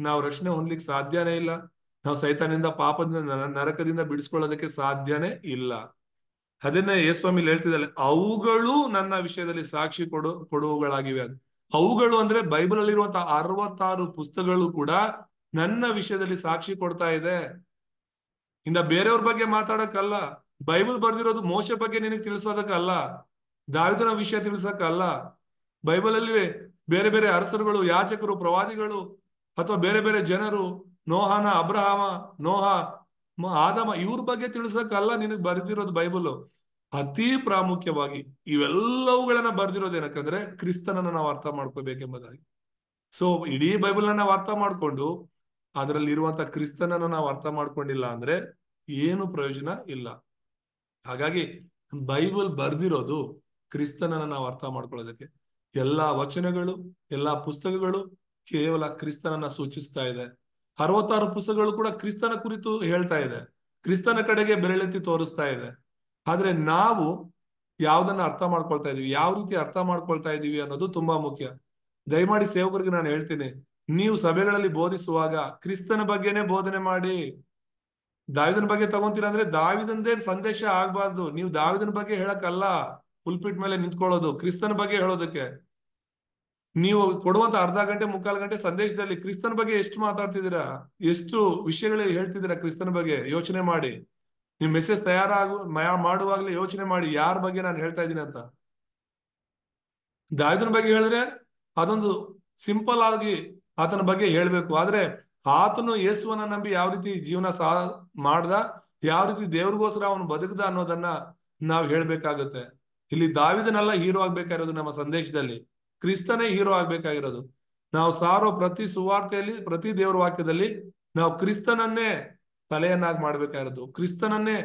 ನಾವು ರಕ್ಷಣೆ ಹೊಂದ್ಲಿಕ್ಕೆ ಸಾಧ್ಯನೇ ಇಲ್ಲ ನಾವು ಸೈತಾನಿಂದ ಪಾಪದಿಂದ ನರಕದಿಂದ ಬಿಡಿಸ್ಕೊಳ್ಳೋದಕ್ಕೆ ಸಾಧ್ಯನೇ ಇಲ್ಲ ಅದನ್ನ ಯೇಸ್ವಾಮಿ ಹೇಳ್ತಿದ್ದಾರೆ ಅವುಗಳು ನನ್ನ ವಿಷಯದಲ್ಲಿ ಸಾಕ್ಷಿ ಕೊಡು ಕೊಡುವುಗಳಾಗಿವೆ ಅವುಗಳು ಅಂದ್ರೆ ಬೈಬಲ್ ಅಲ್ಲಿರುವಂತಹ ಅರವತ್ತಾರು ಪುಸ್ತಕಗಳು ಕೂಡ ನನ್ನ ವಿಷಯದಲ್ಲಿ ಸಾಕ್ಷಿ ಕೊಡ್ತಾ ಇದೆ ಇನ್ನ ಬೇರೆಯವ್ರ ಬಗ್ಗೆ ಮಾತಾಡಕ್ಕಲ್ಲ ಬೈಬಲ್ ಬರ್ದಿರೋದು ಮೋಶ ಬಗ್ಗೆ ನಿನಗೆ ತಿಳಿಸೋದಕ್ಕಲ್ಲ ದಾವಿದನ ವಿಷಯ ಅಲ್ಲ ಬೈಬಲ್ ಅಲ್ಲಿ ಬೇರೆ ಬೇರೆ ಅರಸರುಗಳು ಯಾಚಕರು ಪ್ರವಾದಿಗಳು ಅಥವಾ ಬೇರೆ ಬೇರೆ ಜನರು ನೋಹನ ಅಬ್ರಹಾಮ ನೋಹ ಆದಮ ಇವ್ರ ಬಗ್ಗೆ ತಿಳಿಸಕ್ಕಲ್ಲ ನಿನಗೆ ಬರೆದಿರೋದು ಬೈಬಲ್ ಅತಿ ಪ್ರಾಮುಖ್ಯವಾಗಿ ಇವೆಲ್ಲವುಗಳನ್ನ ಬರೆದಿರೋದು ಏನಕ್ಕಂದ್ರೆ ಕ್ರಿಸ್ತನನ್ನ ನಾವು ಅರ್ಥ ಮಾಡ್ಕೋಬೇಕೆಂಬುದಾಗಿ ಸೊ ಇಡೀ ಬೈಬಲ್ನ ನಾವು ಅರ್ಥ ಮಾಡ್ಕೊಂಡು ಅದರಲ್ಲಿ ಇರುವಂತ ಕ್ರಿಸ್ತನನ್ನ ನಾವು ಅರ್ಥ ಮಾಡ್ಕೊಂಡಿಲ್ಲ ಅಂದ್ರೆ ಏನು ಪ್ರಯೋಜನ ಇಲ್ಲ ಹಾಗಾಗಿ ಬೈಬಲ್ ಬರ್ದಿರೋದು ಕ್ರಿಸ್ತನನ್ನ ನಾವು ಅರ್ಥ ಮಾಡ್ಕೊಳ್ಳೋದಕ್ಕೆ ಎಲ್ಲಾ ವಚನಗಳು ಎಲ್ಲಾ ಪುಸ್ತಕಗಳು ಕೇವಲ ಕ್ರಿಸ್ತನನ್ನ ಸೂಚಿಸ್ತಾ ಇದೆ ಅರವತ್ತಾರು ಪುಸ್ತಕಗಳು ಕೂಡ ಕ್ರಿಸ್ತನ ಕುರಿತು ಹೇಳ್ತಾ ಇದೆ ಕ್ರಿಸ್ತನ ಕಡೆಗೆ ಬೆರಳೆತ್ತಿ ತೋರಿಸ್ತಾ ಇದೆ ಆದ್ರೆ ನಾವು ಯಾವ್ದನ್ನ ಅರ್ಥ ಮಾಡ್ಕೊಳ್ತಾ ಇದೀವಿ ಯಾವ ರೀತಿ ಅರ್ಥ ಮಾಡ್ಕೊಳ್ತಾ ಇದೀವಿ ಅನ್ನೋದು ತುಂಬಾ ಮುಖ್ಯ ದಯಮಾಡಿ ಸೇವಕರಿಗೆ ನಾನು ಹೇಳ್ತೀನಿ ನೀವು ಸಭೆಗಳಲ್ಲಿ ಬೋಧಿಸುವಾಗ ಕ್ರಿಸ್ತನ ಬಗ್ಗೆನೆ ಬೋಧನೆ ಮಾಡಿ ದಾವಿದನ ಬಗ್ಗೆ ತಗೊಂತೀರ ಅಂದ್ರೆ ದಾವಿದಂದೇ ಸಂದೇಶ ಆಗ್ಬಾರ್ದು ನೀವು ದಾವಿದನ ಬಗ್ಗೆ ಹೇಳಕ್ಕಲ್ಲ ಪುಲ್ಪಿಟ್ ಮೇಲೆ ನಿಂತ್ಕೊಳ್ಳೋದು ಕ್ರಿಸ್ತನ ಬಗ್ಗೆ ಹೇಳೋದಕ್ಕೆ ನೀವು ಕೊಡುವಂತ ಅರ್ಧ ಗಂಟೆ ಮುಕ್ಕಾಲು ಗಂಟೆ ಸಂದೇಶದಲ್ಲಿ ಕ್ರಿಸ್ತನ ಬಗ್ಗೆ ಎಷ್ಟು ಮಾತಾಡ್ತಿದ್ದೀರಾ ಎಷ್ಟು ವಿಷಯಗಳು ಹೇಳ್ತಿದ್ದೀರಾ ಕ್ರಿಸ್ತನ ಬಗ್ಗೆ ಯೋಚನೆ ಮಾಡಿ ನೀವು ಮೆಸೇಜ್ ತಯಾರಾಗ ಮಾಡುವಾಗ್ಲೇ ಯೋಚನೆ ಮಾಡಿ ಯಾರ ಬಗ್ಗೆ ನಾನು ಹೇಳ್ತಾ ಇದ್ದೀನಿ ಅಂತ ದಾಯದನ ಬಗ್ಗೆ ಹೇಳಿದ್ರೆ ಅದೊಂದು ಸಿಂಪಲ್ ಆಗಿ ಆತನ ಬಗ್ಗೆ ಹೇಳ್ಬೇಕು ಆದ್ರೆ ಆತನು ಯೇಸುವನ್ನ ನಂಬಿ ಯಾವ ರೀತಿ ಜೀವನ ಸಾ ಮಾಡ್ದ ಯಾವ ರೀತಿ ದೇವ್ರಿಗೋಸ್ಕರ ಅವನು ಬದುಕದ ಅನ್ನೋದನ್ನ ನಾವು ಹೇಳ್ಬೇಕಾಗತ್ತೆ ಇಲ್ಲಿ ದಾವಿದನೆಲ್ಲ ಹೀರೋ ಆಗ್ಬೇಕಾಗಿರೋದು ನಮ್ಮ ಸಂದೇಶದಲ್ಲಿ ಕ್ರಿಸ್ತನೇ ಹೀರೋ ಆಗ್ಬೇಕಾಗಿರೋದು ನಾವು ಸಾರೋ ಪ್ರತಿ ಸುವಾರ್ತೆಯಲ್ಲಿ ಪ್ರತಿ ದೇವರ ವಾಕ್ಯದಲ್ಲಿ ನಾವು ಕ್ರಿಸ್ತನನ್ನೇ ತಲೆಯನ್ನಾಗಿ ಮಾಡ್ಬೇಕಾಗಿರೋದು ಕ್ರಿಸ್ತನನ್ನೇ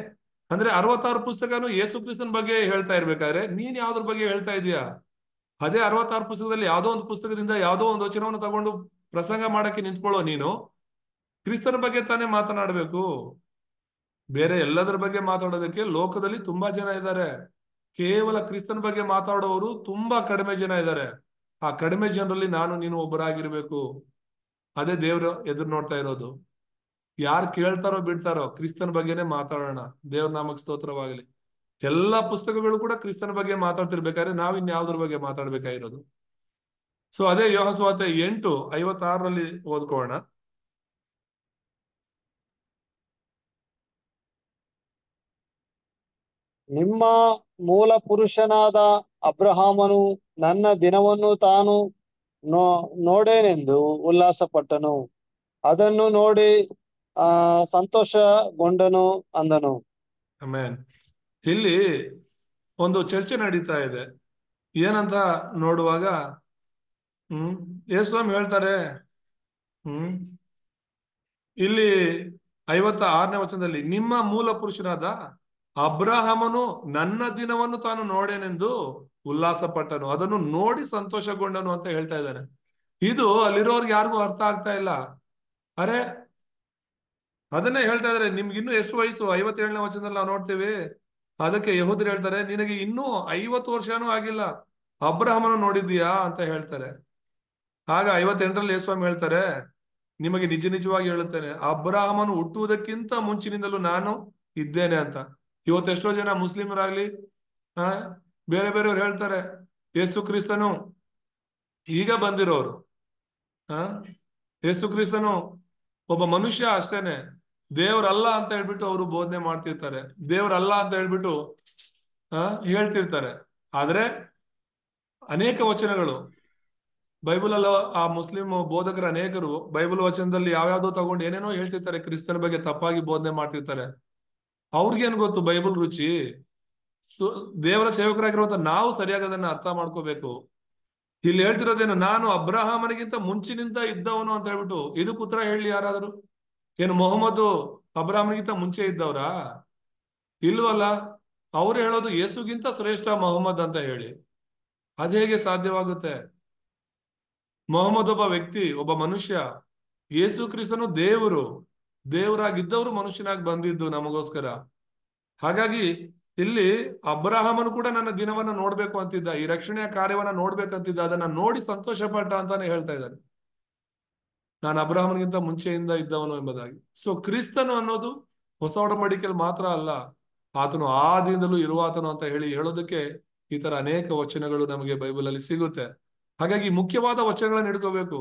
ಅಂದ್ರೆ ಅರವತ್ತಾರು ಪುಸ್ತಕನು ಯೇಸು ಕ್ರಿಸ್ತನ್ ಬಗ್ಗೆ ಹೇಳ್ತಾ ಇರ್ಬೇಕಾದ್ರೆ ನೀನ್ ಯಾವ್ದ್ರ ಬಗ್ಗೆ ಹೇಳ್ತಾ ಇದೀಯಾ ಅದೇ ಅರವತ್ತಾರು ಪುಸ್ತಕದಲ್ಲಿ ಯಾವ್ದೋ ಒಂದು ಪುಸ್ತಕದಿಂದ ಯಾವ್ದೋ ಒಂದು ವಚನವನ್ನು ತಗೊಂಡು ಪ್ರಸಂಗ ಮಾಡಕ್ಕೆ ನಿಂತ್ಕೊಳ್ಳೋ ನೀನು ಕ್ರಿಸ್ತನ ಬಗ್ಗೆ ತಾನೇ ಮಾತನಾಡಬೇಕು ಬೇರೆ ಎಲ್ಲದರ ಬಗ್ಗೆ ಮಾತಾಡೋದಕ್ಕೆ ಲೋಕದಲ್ಲಿ ತುಂಬಾ ಜನ ಇದ್ದಾರೆ ಕೇವಲ ಕ್ರಿಸ್ತನ್ ಬಗ್ಗೆ ಮಾತಾಡೋರು ತುಂಬಾ ಕಡಿಮೆ ಜನ ಇದ್ದಾರೆ ಆ ಕಡಿಮೆ ಜನರಲ್ಲಿ ನಾನು ನೀನು ಒಬ್ಬರಾಗಿರ್ಬೇಕು ಅದೇ ದೇವ್ರ ಎದುರು ನೋಡ್ತಾ ಇರೋದು ಯಾರು ಕೇಳ್ತಾರೋ ಬಿಡ್ತಾರೋ ಕ್ರಿಸ್ತನ್ ಬಗ್ಗೆನೆ ಮಾತಾಡೋಣ ದೇವ್ರ ನಾಮಕ್ ಸ್ತೋತ್ರವಾಗಲಿ ಎಲ್ಲಾ ಪುಸ್ತಕಗಳು ಕೂಡ ಕ್ರಿಸ್ತನ ಬಗ್ಗೆ ಮಾತಾಡ್ತಿರ್ಬೇಕಾದ್ರೆ ನಾವ್ ಇನ್ಯಾವ್ದ್ರ ಬಗ್ಗೆ ಮಾತಾಡ್ಬೇಕಾಗಿರೋದು ಸೊ ಅದೇ ಯೋಹಸ್ವಾತೆ ಎಂಟು ಐವತ್ತಾರರಲ್ಲಿ ಓದ್ಕೋಣ ನಿಮ್ಮ ಮೂಲ ಪುರುಷನಾದ ಅಬ್ರಹಾಮನು ನನ್ನ ದಿನವನ್ನು ತಾನು ನೋ ನೋಡೇನೆಂದು ಉಲ್ಲಾಸಪಟ್ಟನು ಅದನ್ನು ನೋಡಿ ಆ ಸಂತೋಷಗೊಂಡನು ಅಂದನು ಇಲ್ಲಿ ಒಂದು ಚರ್ಚೆ ನಡೀತಾ ಇದೆ ಏನಂತ ನೋಡುವಾಗ ಹ್ಮ್ ಯೇಸ್ವಾಮಿ ಹೇಳ್ತಾರೆ ಹ್ಮ್ ಇಲ್ಲಿ ಐವತ್ತ ಆರನೇ ವಚನದಲ್ಲಿ ನಿಮ್ಮ ಮೂಲ ಪುರುಷನಾದ ಅಬ್ರಹಮನು ನನ್ನ ದಿನವನ್ನು ತಾನು ನೋಡೇನೆಂದು ಉಲ್ಲಾಸ ಪಟ್ಟನು ಅದನ್ನು ನೋಡಿ ಸಂತೋಷಗೊಂಡನು ಅಂತ ಹೇಳ್ತಾ ಇದ್ದಾನೆ ಇದು ಅಲ್ಲಿರೋರ್ಗೆ ಯಾರಿಗೂ ಅರ್ಥ ಆಗ್ತಾ ಇಲ್ಲ ಅರೆ ಅದನ್ನೇ ಹೇಳ್ತಾ ಇದಾರೆ ನಿಮ್ಗೆ ಇನ್ನೂ ಎಷ್ಟು ವಯಸ್ಸು ಐವತ್ತೇಳನೇ ವಚನದಲ್ಲಿ ನಾವು ನೋಡ್ತೀವಿ ಅದಕ್ಕೆ ಯಹೋದ್ರು ಹೇಳ್ತಾರೆ ನಿನಗೆ ಇನ್ನೂ ಐವತ್ತು ವರ್ಷನೂ ಆಗಿಲ್ಲ ಅಬ್ರಹಮನು ನೋಡಿದ್ದೀಯಾ ಅಂತ ಹೇಳ್ತಾರೆ ಆಗ ಐವತ್ತೆಂಟರಲ್ಲಿ ಯೇಸ್ವಾಮಿ ಹೇಳ್ತಾರೆ ನಿಮಗೆ ನಿಜ ನಿಜವಾಗಿ ಹೇಳುತ್ತೇನೆ ಅಬ್ರಾಹಮನು ಹುಟ್ಟುವುದಕ್ಕಿಂತ ಮುಂಚಿನಿಂದಲೂ ನಾನು ಇದ್ದೇನೆ ಅಂತ ಇವತ್ತೆಷ್ಟೋ ಜನ ಮುಸ್ಲಿಮರಾಗ್ಲಿ ಆ ಬೇರೆ ಬೇರೆಯವ್ರು ಹೇಳ್ತಾರೆ ಯೇಸು ಕ್ರಿಸ್ತನು ಈಗ ಬಂದಿರೋರು ಆ ಯೇಸು ಕ್ರಿಸ್ತನು ಒಬ್ಬ ಮನುಷ್ಯ ಅಷ್ಟೇನೆ ದೇವ್ರಲ್ಲ ಅಂತ ಹೇಳ್ಬಿಟ್ಟು ಅವರು ಬೋಧನೆ ಮಾಡ್ತಿರ್ತಾರೆ ದೇವ್ರಲ್ಲ ಅಂತ ಹೇಳ್ಬಿಟ್ಟು ಆ ಹೇಳ್ತಿರ್ತಾರೆ ಆದ್ರೆ ಅನೇಕ ವಚನಗಳು ಬೈಬಲ್ ಅಲ್ಲ ಆ ಮುಸ್ಲಿಂ ಬೋಧಕರ ಅನೇಕರು ಬೈಬಲ್ ವಚನದಲ್ಲಿ ಯಾವ್ಯಾವ್ದೋ ತಗೊಂಡು ಏನೇನೋ ಹೇಳ್ತಿರ್ತಾರೆ ಕ್ರಿಸ್ತನ ಬಗ್ಗೆ ತಪ್ಪಾಗಿ ಬೋಧನೆ ಮಾಡ್ತಿರ್ತಾರೆ ಅವ್ರಿಗೇನ್ ಗೊತ್ತು ಬೈಬಲ್ ರುಚಿ ದೇವರ ಸೇವಕರಾಗಿರುವಂತ ನಾವು ಸರಿಯಾಗಿ ಅದನ್ನ ಅರ್ಥ ಮಾಡ್ಕೋಬೇಕು ಇಲ್ಲಿ ಹೇಳ್ತಿರೋದೇನು ನಾನು ಅಬ್ರಹಾಮನಿಗಿಂತ ಮುಂಚಿನಿಂದ ಇದ್ದವನು ಅಂತ ಹೇಳ್ಬಿಟ್ಟು ಇದು ಉತ್ತರ ಹೇಳಿ ಯಾರಾದ್ರು ಏನು ಮೊಹಮ್ಮದ್ ಅಬ್ರಾಹ್ಮನಿಗಿಂತ ಮುಂಚೆ ಇದ್ದವ್ರ ಇಲ್ವಲ್ಲ ಅವ್ರು ಹೇಳೋದು ಯೇಸುಗಿಂತ ಶ್ರೇಷ್ಠ ಮೊಹಮ್ಮದ್ ಅಂತ ಹೇಳಿ ಹೇಗೆ ಸಾಧ್ಯವಾಗುತ್ತೆ ಮೊಹಮ್ಮದ್ ಒಬ್ಬ ವ್ಯಕ್ತಿ ಒಬ್ಬ ಮನುಷ್ಯ ಯೇಸು ಕ್ರಿಸ್ತನು ದೇವರು ದೇವರಾಗಿದ್ದವರು ಮನುಷ್ಯನಾಗಿ ಬಂದಿದ್ದು ನಮಗೋಸ್ಕರ ಹಾಗಾಗಿ ಇಲ್ಲಿ ಅಬ್ರಾಹಮನ್ ಕೂಡ ನನ್ನ ದಿನವನ್ನ ನೋಡ್ಬೇಕು ಅಂತಿದ್ದ ಈ ರಕ್ಷಣೆಯ ಕಾರ್ಯವನ್ನ ನೋಡ್ಬೇಕಂತಿದ್ದ ಅದನ್ನ ನೋಡಿ ಸಂತೋಷ ಪಟ್ಟ ಅಂತಾನೆ ಹೇಳ್ತಾ ಇದ್ದಾನೆ ನಾನು ಅಬ್ರಹಾಮನಿಗಿಂತ ಮುಂಚೆಯಿಂದ ಇದ್ದವನು ಎಂಬುದಾಗಿ ಸೊ ಕ್ರಿಸ್ತನು ಅನ್ನೋದು ಹೊಸ ಒಡಂಬಡಿಕೆಯಲ್ಲಿ ಮಾತ್ರ ಅಲ್ಲ ಆತನು ಆ ಇರುವ ಇರುವಾತನು ಅಂತ ಹೇಳಿ ಹೇಳೋದಕ್ಕೆ ಈ ತರ ಅನೇಕ ವಚನಗಳು ನಮಗೆ ಬೈಬಲ್ ಅಲ್ಲಿ ಸಿಗುತ್ತೆ ಹಾಗಾಗಿ ಮುಖ್ಯವಾದ ವಚನಗಳನ್ನ ಹಿಡ್ಕೋಬೇಕು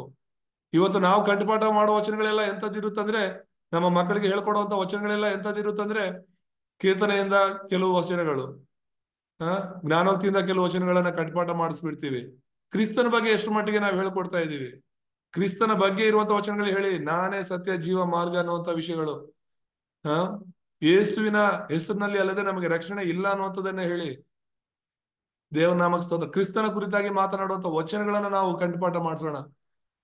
ಇವತ್ತು ನಾವು ಕಂಠಪಾಠ ಮಾಡೋ ವಚನಗಳೆಲ್ಲ ಎಂತದ್ದಿರುತ್ತಂದ್ರೆ ನಮ್ಮ ಮಕ್ಕಳಿಗೆ ಹೇಳ್ಕೊಡುವಂತ ವಚನಗಳೆಲ್ಲ ಎಂತದಿರುತ್ತಂದ್ರೆ ಕೀರ್ತನೆಯಿಂದ ಕೆಲವು ವಚನಗಳು ಆ ಜ್ಞಾನೋಕ್ತಿಯಿಂದ ಕೆಲವು ವಚನಗಳನ್ನ ಕಟ್ಪಾಠ ಮಾಡಿಸ್ಬಿಡ್ತೀವಿ ಕ್ರಿಸ್ತನ ಬಗ್ಗೆ ಎಷ್ಟು ಮಟ್ಟಿಗೆ ನಾವು ಹೇಳ್ಕೊಡ್ತಾ ಇದೀವಿ ಕ್ರಿಸ್ತನ ಬಗ್ಗೆ ಇರುವಂತ ವಚನಗಳು ಹೇಳಿ ನಾನೇ ಸತ್ಯ ಜೀವ ಮಾರ್ಗ ಅನ್ನುವಂಥ ವಿಷಯಗಳು ಹ ಯೇಸುವಿನ ಹೆಸರಿನಲ್ಲಿ ಅಲ್ಲದೆ ನಮಗೆ ರಕ್ಷಣೆ ಇಲ್ಲ ಅನ್ನುವಂಥದ್ದನ್ನ ಹೇಳಿ ದೇವನಾಮಕ ಸ್ತೋತ್ರ ಕ್ರಿಸ್ತನ ಕುರಿತಾಗಿ ಮಾತನಾಡುವಂತ ವಚನಗಳನ್ನ ನಾವು ಕಂಠಪಾಠ ಮಾಡಿಸೋಣ